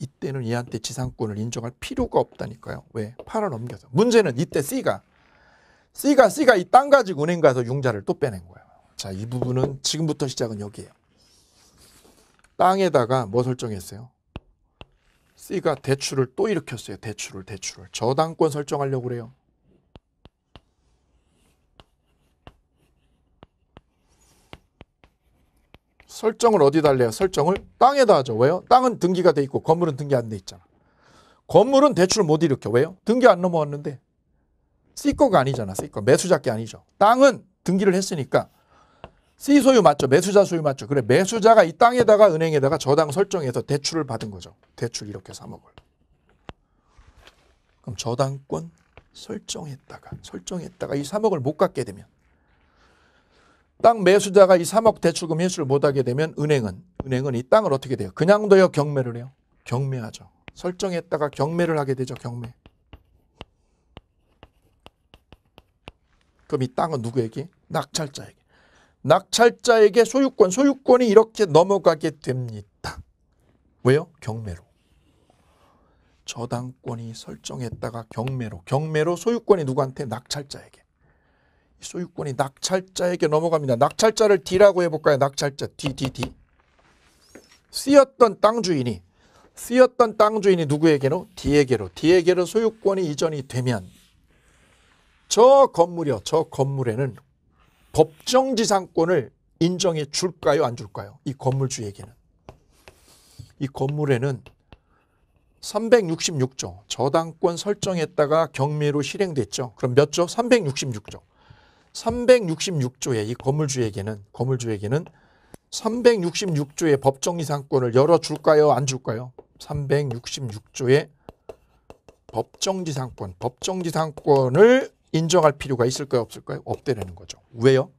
이때는 얘한테 지상권을 인정할 필요가 없다니까요. 왜? 팔아넘겨서. 문제는 이때 C가 C가 C가 이 땅 가지고 은행 가서 융자를 또 빼낸 거예요. 자, 이 부분은 지금부터 시작은 여기에요. 땅에다가 뭐 설정했어요? C가 대출을 또 일으켰어요. 대출을, 대출을. 저당권 설정하려고 그래요. 설정을 어디 달래요? 설정을 땅에다 하죠. 왜요? 땅은 등기가 돼 있고 건물은 등기 안 돼 있잖아. 건물은 대출 을못 일으켜. 왜요? 등기 안 넘어왔는데. C거가 아니잖아. C거. 매수자게 아니죠. 땅은 등기를 했으니까 C 소유 맞죠? 매수자 소유 맞죠? 그래 매수자가 이 땅에다가 은행에다가 저당 설정해서 대출을 받은 거죠. 대출 이렇게 3억을. 그럼 저당권 설정했다가 설정했다가 이 3억을 못 갖게 되면 땅 매수자가 이 3억 대출금 회수를 못하게 되면 은행은 은행은 이 땅을 어떻게 돼요? 그냥 둬요? 경매를 해요? 경매하죠. 설정했다가 경매를 하게 되죠. 경매. 그럼 이 땅은 누구에게? 낙찰자에게. 낙찰자에게 소유권, 소유권이 이렇게 넘어가게 됩니다. 왜요? 경매로. 저당권이 설정했다가 경매로. 경매로 소유권이 누구한테? 낙찰자에게. 소유권이 낙찰자에게 넘어갑니다. 낙찰자를 D라고 해볼까요? 낙찰자 D, D, D. 쓰였던 땅 주인이 쓰였던 땅 주인이 누구에게로? D에게로. D에게로 소유권이 이전이 되면 저 건물이요. 저 건물에는 법정지상권을 인정해 줄까요? 안 줄까요? 이 건물주에게는. 이 건물에는 366조 저당권 설정했다가 경매로 실행됐죠. 그럼 몇 조? 366조. 366조의 이 건물주에게는 건물주에게는 366조의 법정지상권을 열어줄까요? 안 줄까요? 366조의 법정지상권, 법정지상권을 인정할 필요가 있을까요? 없을까요? 없대라는 거죠. 왜요?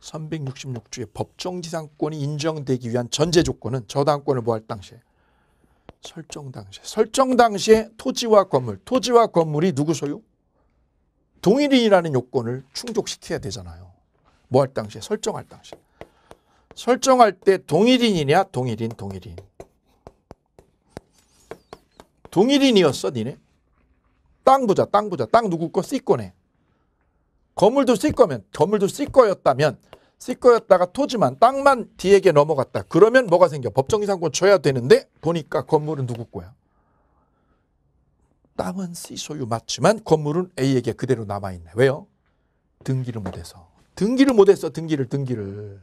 366조의 법정지상권이 인정되기 위한 전제 조건은 저당권을 보할 당시에 설정 당시에 설정 당시에 토지와 건물 토지와 건물이 누구 소유? 동일인이라는 요건을 충족시켜야 되잖아요. 뭐할 당시에 설정할 당시에 설정할 때 동일인이냐 동일인 동일인 동일인이었어 니네 땅부자땅부자땅 누구 거? 씨꺼네. 건물도 씨꺼면, 건물도 씨꺼였다면, 씨꺼였다가 토지만, 땅만 뒤에게 넘어갔다. 그러면 뭐가 생겨? 법정이상권 쳐야 되는데, 보니까 건물은 누구 거야? 땅은 씨 소유 맞지만 건물은 A에게 그대로 남아있네. 왜요? 등기를 못해서. 등기를 못해서 등기를, 등기를.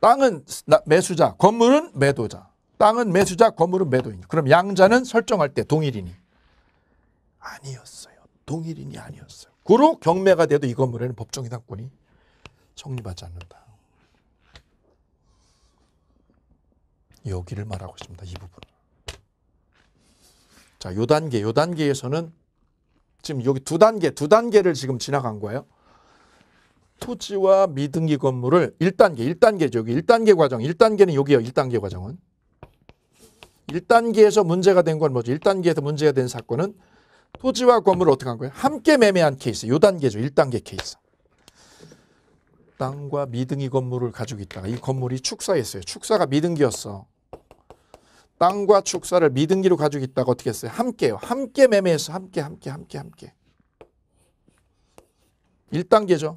땅은 매수자, 건물은 매도자. 땅은 매수자, 건물은 매도인. 그럼 양자는 설정할 때 동일이니. 아니었어요. 동일인이 아니었어요. 그로 경매가 돼도 이 건물에는 법정이당권이 성립하지 않는다. 여기를 말하고 있습니다. 이 부분. 자, 요 단계, 요 단계에서는 지금 여기 두 단계, 두 단계를 지금 지나간 거예요. 토지와 미등기 건물을 1단계, 1단계죠. 여기 1단계 과정, 1단계는 여기요. 1단계 과정은. 1단계에서 문제가 된 건 뭐죠? 1단계에서 문제가 된 사건은 토지와 건물을 어떻게 한 거예요? 함께 매매한 케이스. 요 단계죠. 1단계 케이스. 땅과 미등기 건물을 가지고 있다가 이 건물이 축사였어요. 축사가 미등기였어. 땅과 축사를 미등기로 가지고 있다가 어떻게 했어요? 함께요. 함께 매매해서 함께 함께 함께 함께. 1단계죠.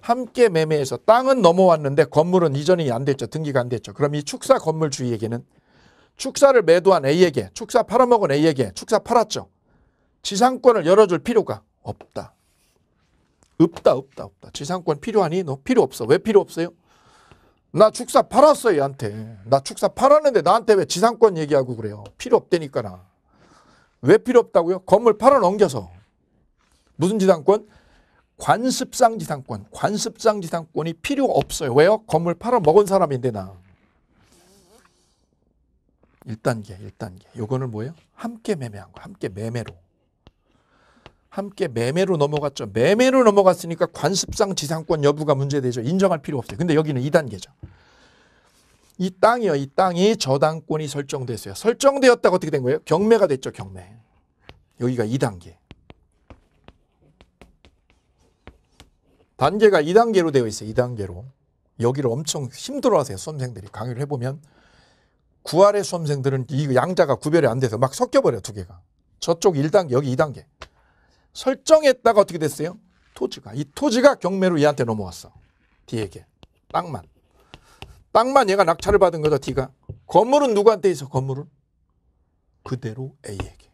함께 매매해서 땅은 넘어왔는데 건물은 이전이 안 됐죠. 등기가 안 됐죠. 그럼 이 축사 건물 주위에게는 축사를 매도한 A에게 축사 팔아먹은 A에게 축사 팔았죠. 지상권을 열어줄 필요가 없다. 없다 없다 없다. 지상권 필요하니? 너 필요 없어. 왜 필요 없어요? 나 축사 팔았어 얘한테. 나 축사 팔았는데 나한테 왜 지상권 얘기하고 그래요. 필요 없다니까 나. 왜 필요 없다고요? 건물 팔아 넘겨서. 무슨 지상권? 관습상 지상권. 관습상 지상권이 필요 없어요. 왜요? 건물 팔아 먹은 사람인데 나. 1단계, 1단계. 요거는 뭐예요? 함께 매매한 거. 함께 매매로. 함께 매매로 넘어갔죠. 매매로 넘어갔으니까 관습상 지상권 여부가 문제되죠. 인정할 필요 없어요. 근데 여기는 2단계죠. 이 땅이요. 이 땅이 저당권이 설정됐어요. 설정되었다고 어떻게 된 거예요? 경매가 됐죠. 경매. 여기가 2단계. 단계가 2단계로 되어 있어요. 2단계로. 여기를 엄청 힘들어하세요. 수험생들이 강의를 해보면. 9할의 수험생들은 이 양자가 구별이 안 돼서 막 섞여버려요. 두 개가. 저쪽 1단계 여기 2단계. 설정했다가 어떻게 됐어요? 토지가. 이 토지가 경매로 얘한테 넘어왔어. D에게. 땅만. 땅만 얘가 낙찰을 받은 거죠. D가. 건물은 누구한테 있어? 건물은? 그대로 A에게.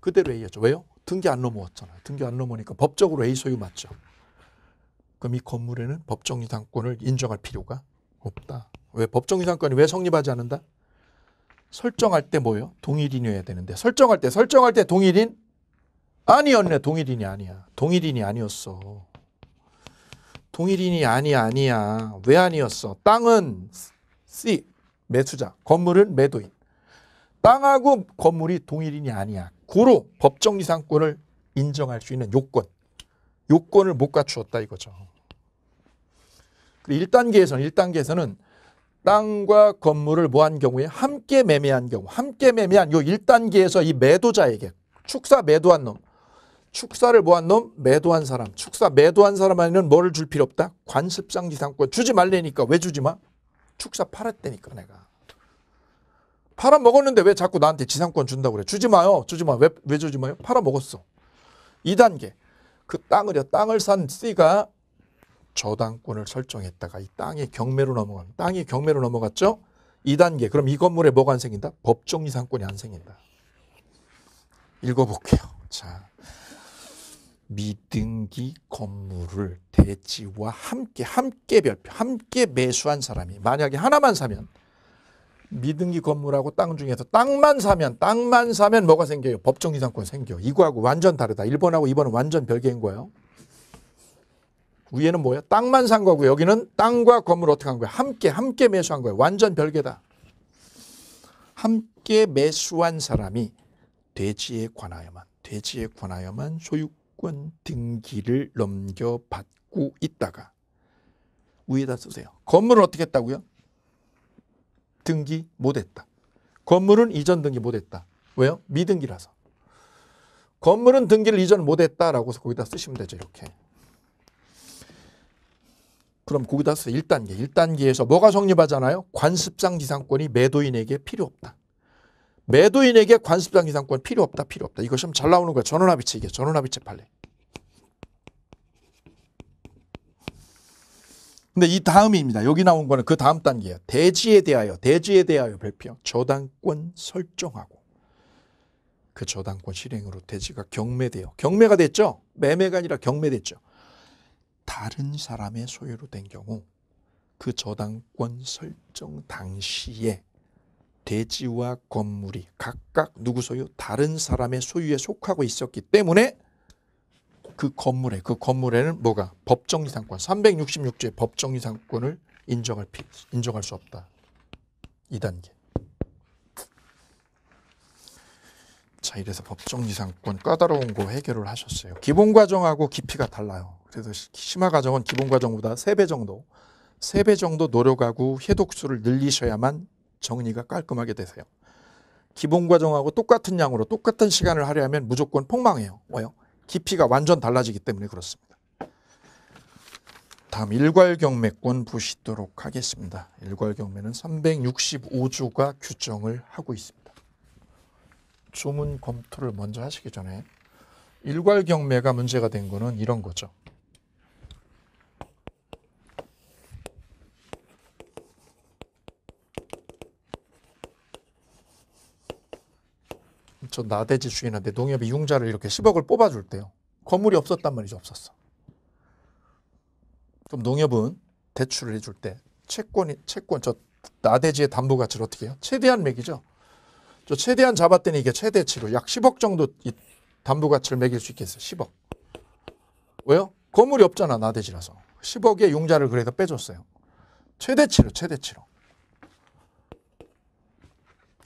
그대로 A였죠. 왜요? 등기 안 넘어왔잖아요. 등기 안 넘어오니까 법적으로 A 소유 맞죠. 그럼 이 건물에는 법정이상권을 인정할 필요가 없다. 왜 법정이상권이 왜 성립하지 않는다? 설정할 때 뭐예요? 동일인이어야 되는데 설정할 때 설정할 때 동일인 아니었네. 동일인이 아니야. 동일인이 아니었어. 동일인이 아니야 아니야. 왜 아니었어? 땅은 C 매수자, 건물은 매도인. 땅하고 건물이 동일인이 아니야. 고로 법정이상권을 인정할 수 있는 요건. 요건을 못 갖추었다 이거죠. 1단계에서는 1단계에서는 땅과 건물을 뭐 한 경우에 함께 매매한 경우, 함께 매매한 요 1단계에서 이 매도자에게 축사 매도한 놈, 축사를 모한 놈, 매도한 사람. 축사 매도한 사람한테는 뭐를 줄 필요 없다? 관습상 지상권. 주지 말래니까. 왜 주지 마? 축사 팔았대니까 내가. 팔아먹었는데 왜 자꾸 나한테 지상권 준다고 그래. 주지 마요. 주지 마. 왜, 왜 주지 마요? 팔아먹었어. 2단계. 그 땅을요. 땅을 산 C가 저당권을 설정했다가 이 땅의 경매로 넘어간 땅이 경매로 넘어갔죠. 2단계. 그럼 이 건물에 뭐가 안 생긴다? 법정지상권이 안 생긴다. 읽어볼게요. 자. 미등기 건물을 대지와 함께 함께 별표 함께 매수한 사람이 만약에 하나만 사면 미등기 건물하고 땅 중에서 땅만 사면 땅만 사면 뭐가 생겨요? 법정이상권 생겨. 이거하고 완전 다르다. 1번하고 2번은 완전 별개인 거예요. 위에는 뭐예요? 땅만 산 거고 여기는 땅과 건물 어떻게 한 거예요? 함께 함께 매수한 거예요. 완전 별개다. 함께 매수한 사람이 돼지에 관하여만 돼지에 관하여만 소유 권 수도권 등기를 넘겨받고 있다가 위에다 쓰세요. 건물은 어떻게 했다고요? 등기 못했다. 건물은 이전 등기 못했다. 왜요? 미등기라서. 건물은 등기를 이전 못했다라고 해서 거기다 쓰시면 되죠. 이렇게. 그럼 거기다 서 1단계. 1단계에서 뭐가 성립하잖아요? 관습상 지상권이 매도인에게 필요 없다. 매도인에게 관습상이상권 필요 없다 필요 없다 이거 시험 잘 나오는 거야 전원합의체 이게 전원합의체 판례 근데 이 다음입니다 여기 나온 거는 그 다음 단계야 대지에 대하여 대지에 대하여 발표 저당권 설정하고 그 저당권 실행으로 대지가 경매되어 경매가 됐죠 매매가 아니라 경매됐죠 다른 사람의 소유로 된 경우 그 저당권 설정 당시에 대지와 건물이 각각 누구 소유? 다른 사람의 소유에 속하고 있었기 때문에 그 건물에 그 건물에는 뭐가 법정이상권 366조의 법정이상권을 인정할 피, 인정할 수 없다. 2단계. 자, 이래서 법정이상권 까다로운 거 해결을 하셨어요. 기본 과정하고 깊이가 달라요. 그래서 심화 과정은 기본 과정보다 3배 정도, 3배 정도 노력하고 해독수를 늘리셔야만 정리가 깔끔하게 되세요. 기본 과정하고 똑같은 양으로 똑같은 시간을 하려면 무조건 폭망해요. 왜요? 깊이가 완전 달라지기 때문에 그렇습니다. 다음 일괄경매권 보시도록 하겠습니다. 일괄경매는 365조가 규정을 하고 있습니다. 조문 검토를 먼저 하시기 전에 일괄경매가 문제가 된 거는 이런 거죠. 저 나대지 주인한테 농협이 융자를 이렇게 10억을 뽑아줄 때요. 건물이 없었단 말이죠. 없었어. 그럼 농협은 대출을 해줄 때 채권이 채권 저 나대지의 담보 가치를 어떻게 해요? 최대한 매기죠. 저 최대한 잡았더니 이게 최대치로 약 10억 정도 이 담보 가치를 매길 수 있겠어요. 10억. 왜요? 건물이 없잖아 나대지라서. 10억의 융자를 그래서 빼줬어요. 최대치로 최대치로.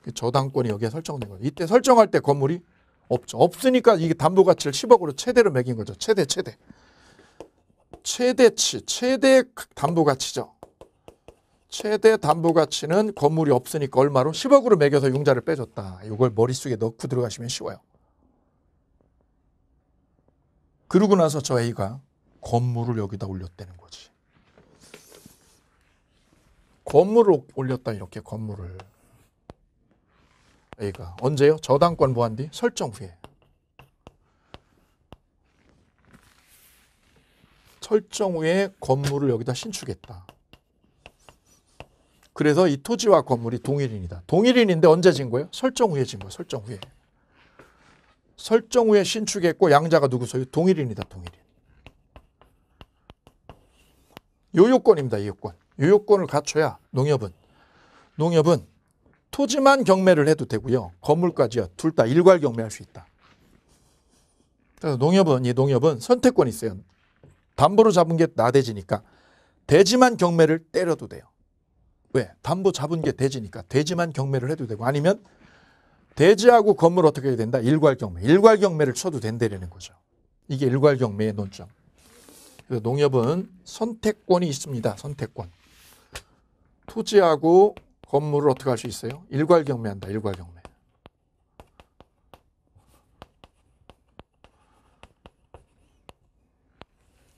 그 저당권이 여기에 설정된 거죠. 이때 설정할 때 건물이 없죠. 없으니까 이게 담보 가치를 10억으로 최대로 매긴 거죠. 최대 최대. 최대치, 최대 담보 가치죠. 최대 담보 가치는 건물이 없으니까 얼마로 10억으로 매겨서 융자를 빼줬다. 이걸 머릿속에 넣고 들어가시면 쉬워요. 그러고 나서 저 A가 건물을 여기다 올렸다는 거지. 건물을 올렸다 이렇게 건물을. A가 언제요? 저당권 보완 뒤 설정 후에 설정 후에 건물을 여기다 신축했다. 그래서 이 토지와 건물이 동일인이다. 동일인인데 언제 진 거예요? 설정 후에 진 거예요. 설정 후에. 설정 후에 신축했고 양자가 누구 소유? 동일인이다. 동일인. 요요권입니다. 요요권. 요요권을 갖춰야 농협은 농협은 토지만 경매를 해도 되고요. 건물까지요. 둘다 일괄 경매할 수 있다. 그래서 농협은 이 농협은 선택권이 있어요. 담보로 잡은 게 나대지니까 대지만 경매를 때려도 돼요. 왜? 담보 잡은 게 대지니까 대지만 경매를 해도 되고 아니면 대지하고 건물 어떻게 해야 된다? 일괄 경매. 일괄 경매를 쳐도 된다라는 거죠. 이게 일괄 경매의 논점. 그래서 농협은 선택권이 있습니다. 선택권. 토지하고 건물을 어떻게 할 수 있어요? 일괄 경매한다. 일괄 경매.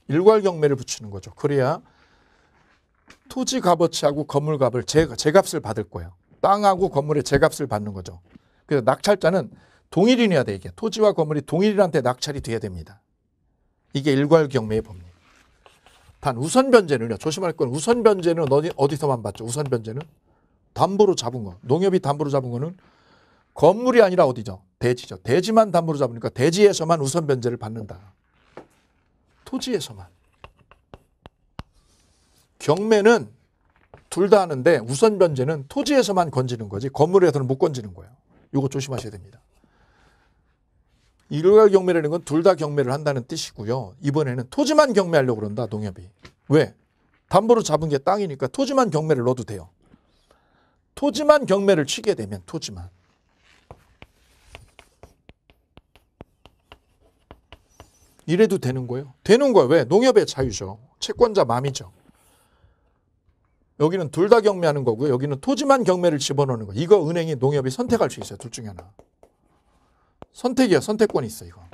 일괄 경매를 붙이는 거죠. 그래야 토지 값어치하고 건물 값을 제, 값을 받을 거예요. 땅하고 건물의 제값을 받는 거죠. 그래서 낙찰자는 동일인이어야 돼. 이게 토지와 건물이 동일인한테 낙찰이 돼야 됩니다. 이게 일괄 경매의 법리. 단 우선 변제는요. 조심할 건 우선 변제는 어디, 어디서만 받죠? 우선 변제는 담보로 잡은 거 농협이 담보로 잡은 거는 건물이 아니라 어디죠? 대지죠. 대지만 담보로 잡으니까 대지에서만 우선 변제를 받는다. 토지에서만. 경매는 둘 다 하는데 우선 변제는 토지에서만 건지는 거지 건물에서는 못 건지는 거예요. 이거 조심하셔야 됩니다. 일괄 경매라는 건 둘 다 경매를 한다는 뜻이고요. 이번에는 토지만 경매하려고 그런다, 농협이. 왜? 담보로 잡은 게 땅이니까 토지만 경매를 넣어도 돼요. 토지만 경매를 치게 되면 토지만 이래도 되는 거예요? 되는 거예요. 왜? 농협의 자유죠. 채권자 맘이죠. 여기는 둘 다 경매하는 거고요. 여기는 토지만 경매를 집어넣는 거. 예요 이거 은행이 농협이 선택할 수 있어요. 둘 중에 하나. 선택이야. 선택권이 있어 이거.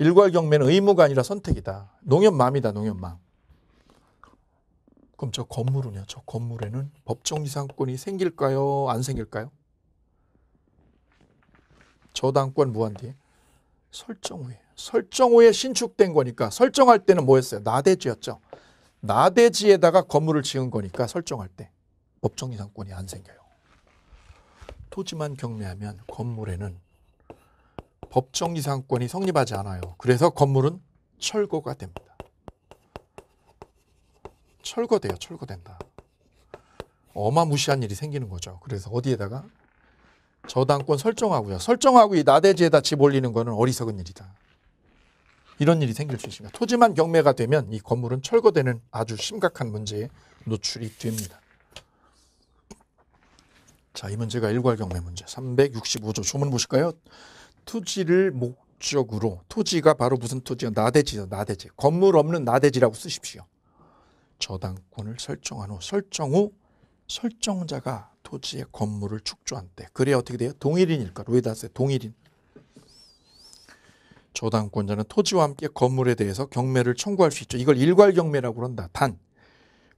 일괄 경매는 의무가 아니라 선택이다. 농협 맘이다. 농협 맘. 그럼 저 건물은요? 저 건물에는 법정지상권이 생길까요? 안 생길까요? 저당권 무한대에 설정 후에 설정 후에 신축된 거니까 설정할 때는 뭐였어요? 나대지였죠. 나대지에다가 건물을 지은 거니까 설정할 때 법정지상권이 안 생겨요. 토지만 경매하면 건물에는 법정지상권이 성립하지 않아요. 그래서 건물은 철거가 됩니다. 철거돼요. 철거된다. 어마무시한 일이 생기는 거죠. 그래서 어디에다가 저당권 설정하고요. 설정하고 이 나대지에다 집 올리는 거는 어리석은 일이다. 이런 일이 생길 수 있습니다. 토지만 경매가 되면 이 건물은 철거되는 아주 심각한 문제에 노출이 됩니다. 자, 이 문제가 일괄 경매 문제 365조 조문 보실까요? 토지를 목적으로 토지가 바로 무슨 토지가 나대지죠. 나대지. 건물 없는 나대지라고 쓰십시오. 저당권을 설정한 후 설정 후 설정자가 토지의 건물을 축조한 때 그래야 어떻게 돼요? 동일인일까? 로이다스의 동일인 저당권자는 토지와 함께 건물에 대해서 경매를 청구할 수 있죠. 이걸 일괄 경매라고 그런다. 단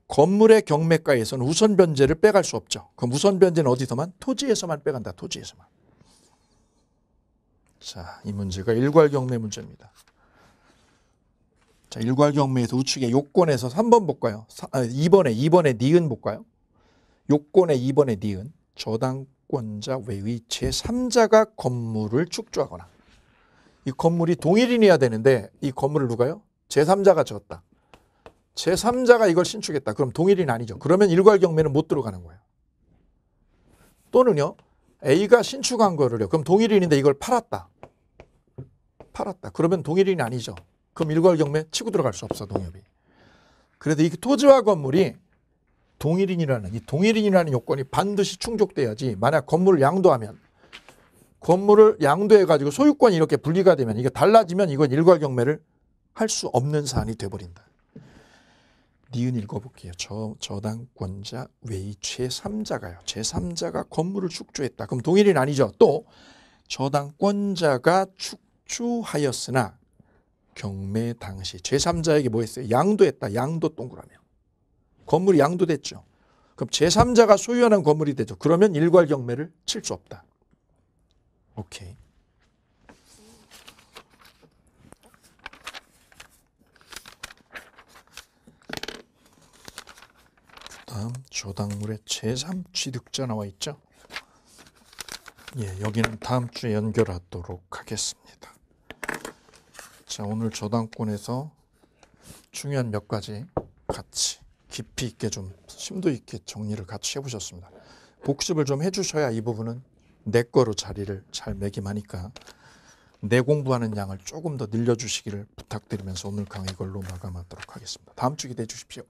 건물의 경매가에서는 우선 변제를 빼갈 수 없죠. 그럼 우선 변제는 어디서만? 토지에서만 빼간다. 토지에서만. 자, 이 문제가 일괄 경매 문제입니다. 자, 일괄 경매에서 우측에 요건에서 3번 볼까요? 4, 아, 2번에 2번에 니은 볼까요? 요건에 2번에 니은 저당권자 외의 제3자가 건물을 축조하거나 이 건물이 동일인이어야 되는데 이 건물을 누가요? 제3자가 지었다. 제3자가 이걸 신축했다. 그럼 동일인 아니죠. 그러면 일괄 경매는 못 들어가는 거예요. 또는요. A가 신축한 거를요. 그럼 동일인인데 이걸 팔았다. 팔았다. 그러면 동일인이 아니죠. 그럼 일괄 경매 치고 들어갈 수 없어 동협이 그래도 이 토지와 건물이 동일인이라는 이 동일인이라는 요건이 반드시 충족돼야지 만약 건물을 양도하면 건물을 양도해 가지고 소유권이 이렇게 분리가 되면 이게 달라지면 이건 일괄 경매를 할 수 없는 사안이 돼버린다. 니은 읽어볼게요. 저, 저당권자 외의 제3자가요. 제3자가 건물을 축조했다. 그럼 동일인 아니죠. 또 저당권자가 축조하였으나 경매 당시 제3자에게 뭐 했어요? 양도했다. 양도 동그라미 건물이 양도됐죠. 그럼 제3자가 소유하는 건물이 되죠. 그러면 일괄 경매를 칠 수 없다. 오케이. 다음 조당물의 제3 취득자 나와 있죠. 예, 여기는 다음 주에 연결하도록 하겠습니다. 자, 오늘 저당권에서 중요한 몇 가지 같이 깊이 있게 좀 심도 있게 정리를 같이 해보셨습니다. 복습을 좀 해주셔야 이 부분은 내 거로 자리를 잘 매김하니까 내 공부하는 양을 조금 더 늘려주시기를 부탁드리면서 오늘 강의 이걸로 마감하도록 하겠습니다. 다음 주 기대해 주십시오.